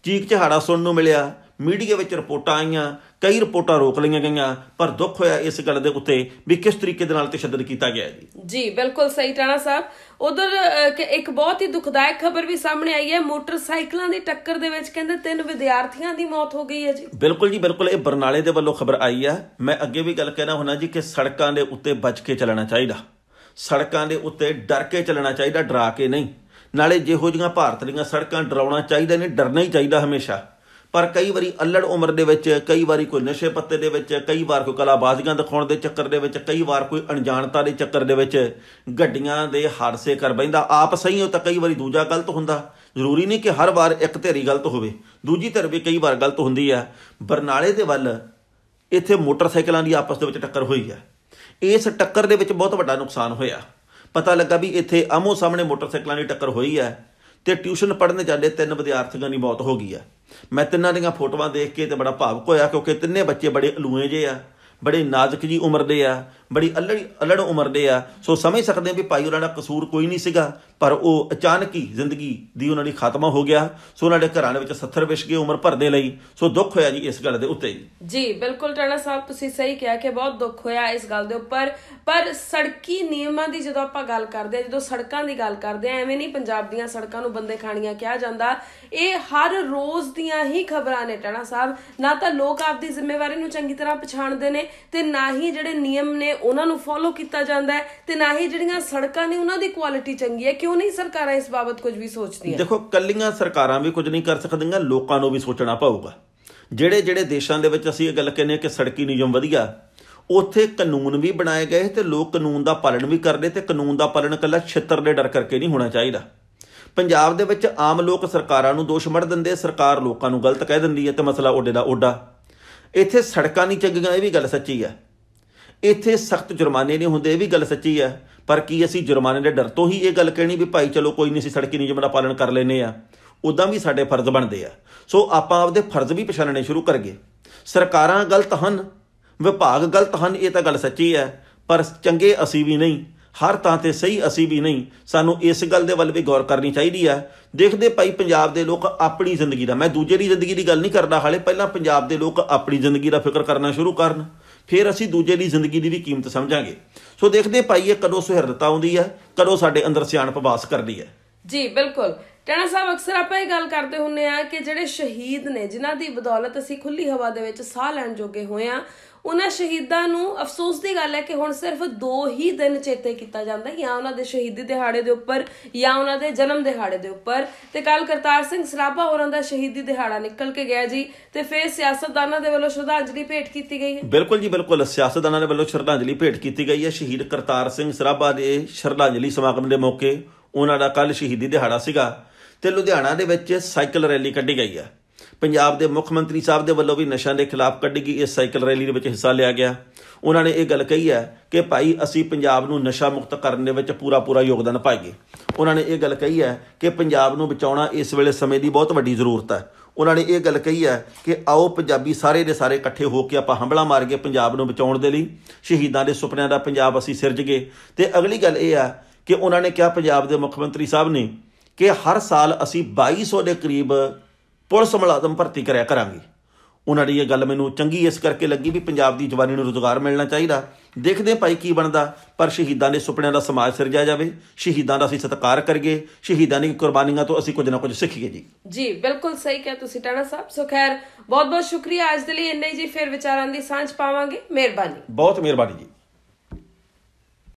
ਚੀਕ ਚਹਾੜਾ ਸੁਣਨ ਨੂੰ ਮਿਲਿਆ ਮੀਡੀਆ ਵਿੱਚ ਰਿਪੋਰਟਾਂ ਆਈਆਂ ਕਈ ਰਿਪੋਰਟਾਂ ਰੋਕ ਲਈਆਂ ਗਈਆਂ ਪਰ ਦੁੱਖ ਹੋਇਆ ਇਸ ਗੱਲ ਦੇ ਉੱਤੇ ਵੀ ਕਿਸ ਤਰੀਕੇ ਦੇ ਨਾਲ ਤਸ਼ੱਦਦ ਕੀਤਾ ਗਿਆ ਜੀ ਜੀ ਬਿਲਕੁਲ ਸਹੀ ਟਾਣਾ ਸਾਹਿਬ ਉਧਰ ਇੱਕ ਬਹੁਤ ਹੀ ਦੁਖਦਾਇਕ ਖਬਰ ਵੀ ਸਾਹਮਣੇ ਆਈ ਹੈ ਮੋਟਰਸਾਈਕਲਾਂ ਦੀ ਟੱਕਰ ਦੇ ਵਿੱਚ ਕਹਿੰਦੇ ਤਿੰਨ ਵਿਦਿਆਰਥੀਆਂ ਦੀ ਮੌਤ ਹੋ ਗਈ ਹੈ ਜੀ ਬਿਲਕੁਲ ਜੀ ਬਿਲਕੁਲ ਇਹ ਬਰਨਾਲੇ ਦੇ ਵੱਲੋਂ ਖਬਰ ਆਈ ਹੈ ਮੈਂ ਅੱਗੇ ਵੀ ਗੱਲ ਕਹਿਣਾ ਹੁਣਾ ਜੀ ਕਿ ਸੜਕਾਂ ਦੇ ਉੱਤੇ ਬਚ ਕੇ ਚੱਲਣਾ ਚਾਹੀਦਾ ਸੜਕਾਂ ਦੇ ਉੱਤੇ ਡਰ ਕੇ ਚੱਲਣਾ ਚਾਹੀਦਾ ਡਰਾ ਕੇ ਨਹੀਂ ਨਾਲੇ ਜਿਹੋ ਜੀਆਂ ਭਾਰਤ ਦੀਆਂ ਸੜਕਾਂ ਡਰਾਉਣਾ ਚਾਹੀਦਾ ਨਹੀਂ ਡਰਨਾ ਹੀ ਚਾਹੀਦਾ ਹਮੇਸ਼ਾ ਪਰ ਕਈ ਵਾਰੀ ਅਲੜ ਉਮਰ ਦੇ ਵਿੱਚ ਕਈ ਵਾਰੀ ਕੋਈ ਨਸ਼ੇ ਪੱਤੇ ਦੇ ਵਿੱਚ ਕਈ ਵਾਰ ਕੋਈ ਕਲਾਬਾਜ਼ੀਆਂ ਦਿਖਾਉਣ ਦੇ ਚੱਕਰ ਦੇ ਵਿੱਚ ਕਈ ਵਾਰ ਕੋਈ ਅਣਜਾਣਤਾ ਦੇ ਚੱਕਰ ਦੇ ਵਿੱਚ ਗੱਡੀਆਂ ਦੇ ਹਾਦਸੇ ਕਰ ਬੈਂਦਾ ਆਪ ਸਹੀ ਹੋ ਤਾਂ ਕਈ ਵਾਰੀ ਦੂਜਾ ਗਲਤ ਹੁੰਦਾ ਜ਼ਰੂਰੀ ਨਹੀਂ ਕਿ ਹਰ ਵਾਰ ਇੱਕ ਧੇਰੀ ਗਲਤ ਹੋਵੇ ਦੂਜੀ ਧਿਰ ਵੀ ਕਈ ਵਾਰ ਗਲਤ ਹੁੰਦੀ ਆ ਬਰਨਾਲੇ ਦੇ ਵੱਲ ਇੱਥੇ ਮੋਟਰਸਾਈਕਲਾਂ ਦੀ ਆਪਸ ਦੇ ਵਿੱਚ ਟੱਕਰ ਹੋਈ ਹੈ ਇਸ ਟੱਕਰ ਦੇ ਵਿੱਚ ਬਹੁਤ ਵੱਡਾ ਨੁਕਸਾਨ ਹੋਇਆ ਪਤਾ ਲੱਗਾ ਵੀ ਇੱਥੇ ਆਮੋ ਸਾਹਮਣੇ ਮੋਟਰਸਾਈਕਲਾਂ ਦੀ ਟੱਕਰ ਹੋਈ ਹੈ ਤੇ ਟਿਊਸ਼ਨ ਪੜ੍ਹਨ ਜਾਂਦੇ ਤਿੰਨ ਵਿਦਿਆਰਥੀਆਂ ਦੀ ਮੌਤ ਹੋ ਗਈ ਹੈ ਮੈਂ ਤਿੰਨਾਂ ਦੀਆਂ ਫੋਟੋਆਂ ਦੇਖ ਕੇ ਤੇ ਬੜਾ ਭਾਵਕ ਹੋਇਆ ਕਿਉਂਕਿ ਤਿੰਨੇ ਬੱਚੇ ਬੜੇ ਅਲੂਏ ਜੇ ਆ ਬੜੇ ਨਾਜ਼ੁਕ ਜੀ ਉਮਰ ਦੇ ਆ ਬੜੀ ਅਲੜ ਅਲੜ ਉਮਰ ਦੇ ਆ ਸੋ ਸਮਝ ਸਕਦੇ ਆ ਵੀ ਭਾਈ ਉਹਨਾਂ ਦਾ ਕਸੂਰ ਕੋਈ ਨਹੀਂ ਸੀਗਾ ਪਰ ਉਹ ਅਚਾਨਕ ਹੀ ਜ਼ਿੰਦਗੀ ਦੀ ਉਹਨਾਂ ਦੀ ਖਾਤਮਾ ਹੋ ਗਿਆ ਸੋ ਉਹਨਾਂ ਦੇ ਘਰਾਂ ਦੇ ਵਿੱਚ 70 ਵਿਸ਼ ਗਏ ਉਮਰ ਭਰ ਦੇ ਲਈ ਸੋ ਦੁੱਖ ਹੋਇਆ ਜੀ ਇਸ ਗੱਲ ਦੇ ਉੱਤੇ ਜੀ ਬਿਲਕੁਲ ਟਾਣਾ ਸਾਹਿਬ ਤੁਸੀਂ ਸਹੀ ਕਿਹਾ ਕਿ ਬਹੁਤ ਦੁੱਖ ਹੋਇਆ ਇਸ ਗੱਲ ਦੇ ਉੱਪਰ ਪਰ ਸੜਕੀ ਨਿਯਮਾਂ ਦੀ ਜਦੋਂ ਆਪਾਂ ਗੱਲ ਕਰਦੇ ਆ ਜਦੋਂ ਸੜਕਾਂ ਦੀ ਗੱਲ ਕਰਦੇ ਆ ਐਵੇਂ ਨਹੀਂ ਪੰਜਾਬ ਦੀਆਂ ਸੜਕਾਂ ਨੂੰ ਬੰਦੇ ਖਾਣੀਆਂ ਕਿਹਾ ਜਾਂਦਾ ਇਹ ਹਰ ਰੋਜ਼ ਦੀਆਂ ਹੀ ਖਬਰਾਂ ਨੇ ਟਾਣਾ ਸਾਹਿਬ ਨਾ ਤਾਂ ਲੋਕ ਆਪਦੀ ਜ਼ਿੰਮੇਵਾਰੀ ਨੂੰ ਚੰਗੀ ਤਰ੍ਹਾਂ ਪਛਾਣਦੇ ਨੇ ਤੇ ਨਾ ਹੀ ਜਿਹੜੇ ਨਿਯਮ ਨੇ ਉਹਨਾਂ ਨੂੰ ਫੋਲੋ ਕੀਤਾ ਜਾਂਦਾ ਹੈ ਤੇ ਨਾ ਹੀ ਜਿਹੜੀਆਂ ਸੜਕਾਂ ਨੇ ਉਹਨਾਂ ਦੀ ਕੁਆਲਿਟੀ ਚੰਗੀ ਹੈ ਕਿਉਂ ਨਹੀਂ ਸਰਕਾਰਾਂ ਇਸ ਬਾਬਤ ਕੁਝ ਵੀ ਸੋਚਦੀਆਂ ਦੇਖੋ ਕੱਲੀਆਂ ਸਰਕਾਰਾਂ ਵੀ ਕੁਝ ਨਹੀਂ ਕਰ ਸਕਦੀਆਂ ਲੋਕਾਂ ਨੂੰ ਵੀ ਸੋਚਣਾ ਪਊਗਾ ਜਿਹੜੇ ਜਿਹੜੇ ਦੇਸ਼ਾਂ ਦੇ ਵਿੱਚ ਅਸੀਂ ਇਹ ਗੱਲ ਕਹਿੰਦੇ ਕਿ ਸੜਕੀ ਨਿਯਮ ਵਧੀਆ ਉੱਥੇ ਕਾਨੂੰਨ ਵੀ ਬਣਾਏ ਗਏ ਤੇ ਲੋਕ ਕਾਨੂੰਨ ਦਾ ਪਾਲਣ ਵੀ ਕਰਦੇ ਤੇ ਕਾਨੂੰਨ ਦਾ ਪਾਲਣ ਕੱਲਾ ਛਿੱਤਰ ਦੇ ਡਰ ਕਰਕੇ ਨਹੀਂ ਹੋਣਾ ਚਾਹੀਦਾ ਪੰਜਾਬ ਦੇ ਵਿੱਚ ਆਮ ਲੋਕ ਸਰਕਾਰਾਂ ਨੂੰ ਦੋਸ਼ ਮੜ ਦਿੰਦੇ ਸਰਕਾਰ ਲੋਕਾਂ ਨੂੰ ਗਲਤ ਕਹਿ ਦਿੰਦੀ ਹੈ ਤੇ ਮਸਲਾ ਓਡੇ ਦਾ ਓਡਾ ਇੱਥੇ ਸੜਕਾਂ ਨਹੀਂ ਚੰਗੀਆਂ ਇਹ ਵੀ ਗੱਲ ਸੱਚੀ ਹੈ ਇੱਥੇ ਸਖਤ ਜੁਰਮਾਨੇ ਨਹੀਂ ਹੁੰਦੇ ਇਹ ਵੀ ਗੱਲ ਸੱਚੀ ਹੈ ਪਰ ਕੀ ਅਸੀਂ ਜੁਰਮਾਨੇ ਦੇ ਡਰ ਤੋਂ ਹੀ ਇਹ ਗੱਲ ਕਹਿਣੀ ਵੀ ਭਾਈ ਚਲੋ ਕੋਈ ਨਹੀਂ ਅਸੀਂ ਸੜਕੀ ਨਿਯਮਾਂ ਦਾ ਪਾਲਣ ਕਰ ਲੈਨੇ ਆ ਉਦਾਂ ਵੀ ਸਾਡੇ ਫਰਜ਼ ਬਣਦੇ ਆ ਸੋ ਆਪਾਂ ਆਪਦੇ ਫਰਜ਼ ਵੀ ਪਛਾਣਨੇ ਸ਼ੁਰੂ ਕਰ ਗਏ ਸਰਕਾਰਾਂ ਗਲਤ ਹਨ ਵਿਭਾਗ ਗਲਤ ਹਨ ਇਹ ਤਾਂ ਗੱਲ ਸੱਚੀ ਹੈ ਪਰ ਚੰਗੇ ਅਸੀਂ ਵੀ ਨਹੀਂ ਹਰ ਤਾਂ ਤੇ ਸਹੀ ਅਸੀਂ ਵੀ ਨਹੀਂ ਸਾਨੂੰ ਇਸ ਗੱਲ ਦੇ ਵੱਲ ਵੀ ਗੌਰ ਕਰਨੀ ਚਾਹੀਦੀ ਆ ਦੇਖਦੇ ਭਾਈ ਪੰਜਾਬ ਦੇ ਲੋਕ ਆਪਣੀ ਜ਼ਿੰਦਗੀ ਦਾ ਮੈਂ ਦੂਜੇ ਦੀ ਜ਼ਿੰਦਗੀ ਦੀ ਗੱਲ ਨਹੀਂ ਕਰਦਾ ਹਾਲੇ ਪਹਿਲਾਂ ਪੰਜਾਬ ਦੇ ਲੋਕ ਆਪਣੀ ਜ਼ਿੰਦਗੀ ਦਾ ਫਿਕਰ ਕਰਨਾ ਸ਼ੁਰੂ ਕਰਨ ਫਿਰ ਅਸੀਂ ਦੂਜੇ ਦੀ ਜ਼ਿੰਦਗੀ ਦੀ ਵੀ ਕੀਮਤ ਸਮਝਾਂਗੇ ਸੋ ਦੇਖਦੇ ਭਾਈ ਇਹ ਕਦੋਂ ਸੁਹਿਰਦਤਾ ਆਉਂਦੀ ਹੈ ਕਦੋਂ ਸਾਡੇ ਅੰਦਰ ਸਿਆਣਪ ਵਾਸ ਕਰਦੀ ਹੈ ਜੀ ਬਿਲਕੁਲ ਟਣਾ ਸਾਹਿਬ ਅਕਸਰ ਆਪਾਂ ਇਹ ਗੱਲ ਕਰਦੇ ਹੁੰਨੇ ਆ ਕਿ ਜਿਹੜੇ ਸ਼ਹੀਦ ਨੇ ਜਿਨ੍ਹਾਂ ਦੀ ਬਦੌਲਤ ਅਸੀਂ ਖੁੱਲੀ ਹਵਾ ਦੇ ਵਿੱਚ ਸਾਹ ਲੈਣ ਜੋਗੇ ਹੋਏ ਆ ਉਹਨਾਂ ਸ਼ਹੀਦਾਂ ਨੂੰ ਅਫਸੋਸ ਦੀ ਗੱਲ ਹੈ ਕਿ ਹੁਣ ਸਿਰਫ ਦੋ ਹੀ ਦਿਨ ਚੇਤੇ ਕੀਤਾ ਜਾਂਦਾ ਹੈ ਜਾਂ ਉਹਨਾਂ ਦੇ ਸ਼ਹੀਦੀ ਦਿਹਾੜੇ ਦੇ ਉੱਪਰ ਜਾਂ ਉਹਨਾਂ ਦੇ ਜਨਮ ਦਿਹਾੜੇ ਦੇ ਉੱਪਰ ਤੇ ਕੱਲ ਕਰਤਾਰ ਸਿੰਘ ਸਰਾਭਾ ਹੋਰਾਂ ਦਾ ਸ਼ਹੀਦੀ ਦਿਹਾੜਾ ਨਿਕਲ ਕੇ ਗਿਆ ਜੀ ਤੇ ਫਿਰ ਸਿਆਸਤਦਾਨਾਂ ਦੇ ਵੱਲੋਂ ਸ਼ਰਧਾਂਜਲੀ ਭੇਟ ਕੀਤੀ ਗਈ ਹੈ ਬਿਲਕੁਲ ਜੀ ਬਿਲਕੁਲ ਸਿਆਸਤਦਾਨਾਂ ਦੇ ਵੱਲੋਂ ਸ਼ਰਧਾਂਜਲੀ ਭੇਟ ਕੀਤੀ ਗਈ ਹੈ ਸ਼ਹੀਦ ਕਰਤਾਰ ਸਿੰਘ ਸਰਾਭਾ ਦੇ ਸ਼ਰਧਾਂਜਲੀ ਸਮਾਗਮ ਦੇ ਮੌਕੇ ਉਹਨਾਂ ਦਾ ਕੱਲ ਸ਼ਹੀਦੀ ਦਿਹਾੜਾ ਸੀਗਾ ਤੇ ਲੁਧਿਆਣਾ ਦੇ ਵਿੱਚ ਸਾਈਕਲ ਰੈਲੀ ਕੱਢੀ ਗਈ ਹੈ ਪੰਜਾਬ ਦੇ ਮੁੱਖ ਮੰਤਰੀ ਸਾਹਿਬ ਦੇ ਵੱਲੋਂ ਵੀ ਨਸ਼ਿਆਂ ਦੇ ਖਿਲਾਫ ਕੱਢੀ ਗਈ ਇਸ ਸਾਈਕਲ ਰੈਲੀ ਦੇ ਵਿੱਚ ਹਿੱਸਾ ਲਿਆ ਗਿਆ ਉਹਨਾਂ ਨੇ ਇਹ ਗੱਲ ਕਹੀ ਹੈ ਕਿ ਭਾਈ ਅਸੀਂ ਪੰਜਾਬ ਨੂੰ ਨਸ਼ਾ ਮੁਕਤ ਕਰਨ ਦੇ ਵਿੱਚ ਪੂਰਾ ਪੂਰਾ ਯੋਗਦਾਨ ਪਾਈਏ ਉਹਨਾਂ ਨੇ ਇਹ ਗੱਲ ਕਹੀ ਹੈ ਕਿ ਪੰਜਾਬ ਨੂੰ ਬਚਾਉਣਾ ਇਸ ਵੇਲੇ ਸਮੇਂ ਦੀ ਬਹੁਤ ਵੱਡੀ ਜ਼ਰੂਰਤ ਹੈ ਉਹਨਾਂ ਨੇ ਇਹ ਗੱਲ ਕਹੀ ਹੈ ਕਿ ਆਓ ਪੰਜਾਬੀ ਸਾਰੇ ਦੇ ਸਾਰੇ ਇਕੱਠੇ ਹੋ ਕੇ ਆਪਾਂ ਹੰਬਲਾ ਕੇ ਪੰਜਾਬ ਨੂੰ ਬਚਾਉਣ ਦੇ ਲਈ ਸ਼ਹੀਦਾਂ ਦੇ ਸੁਪਨਿਆਂ ਦਾ ਪੰਜਾਬ ਅਸੀਂ ਸਿਰਜਗੇ ਤੇ ਅਗਲੀ ਗੱਲ ਇਹ ਆ ਕਿ ਉਹਨਾਂ ਨੇ ਕਿਹਾ ਪੰਜਾਬ ਦੇ ਮੁੱਖ ਮੰਤਰੀ ਸਾਹਿਬ ਨੇ ਕਿ ਹਰ ਸਾਲ ਅਸੀਂ 2200 ਦੇ ਕਰੀਬ ਪੁਲਿਸ ਮੁਲਾਜ਼ਮ ਭਰਤੀ ਕਰਿਆ ਕਰਾਂਗੇ ਉਹਨਾਂ ਦੀ ਇਹ ਗੱਲ ਮੈਨੂੰ ਚੰਗੀ ਇਸ ਕਰਕੇ ਲੱਗੀ ਵੀ ਪੰਜਾਬ ਦੀ ਜਵਾਨੀ ਨੂੰ ਰੋਜ਼ਗਾਰ ਮਿਲਣਾ ਚਾਹੀਦਾ ਦੇਖਦੇ ਭਾਈ ਕੀ ਬਣਦਾ ਪਰ ਸ਼ਹੀਦਾਂ ਦੇ ਸੁਪਨਿਆਂ ਦਾ ਸਮਾਜ ਸਿਰਜਿਆ ਜਾਵੇ ਸ਼ਹੀਦਾਂ ਦਾ ਅਸੀਂ ਸਤਿਕਾਰ ਕਰੀਏ ਸ਼ਹੀਦਾਂ ਦੀਆਂ ਕੁਰਬਾਨੀਆਂ ਤੋਂ ਅਸੀਂ ਕੁਝ ਨਾ ਕੁਝ ਸਿੱਖੀਏ ਜੀ ਜੀ ਬਿਲਕੁਲ ਸਹੀ ਕਿਹਾ ਤੁਸੀਂ ਟਾਣਾ ਸਾਹਿਬ ਸੋ ਖੈਰ ਬਹੁਤ ਬਹੁਤ ਸ਼ੁਕਰੀਆ ਅੱਜ ਦੇ ਲਈ ਇੰਨੇ ਜੀ ਫਿਰ ਵਿਚਾਰਾਂ ਦੀ ਸਾਂਝ ਪਾਵਾਂਗੇ ਮਿਹਰਬਾਨੀ ਬਹੁਤ ਮਿਹਰਬਾਨੀ ਜੀ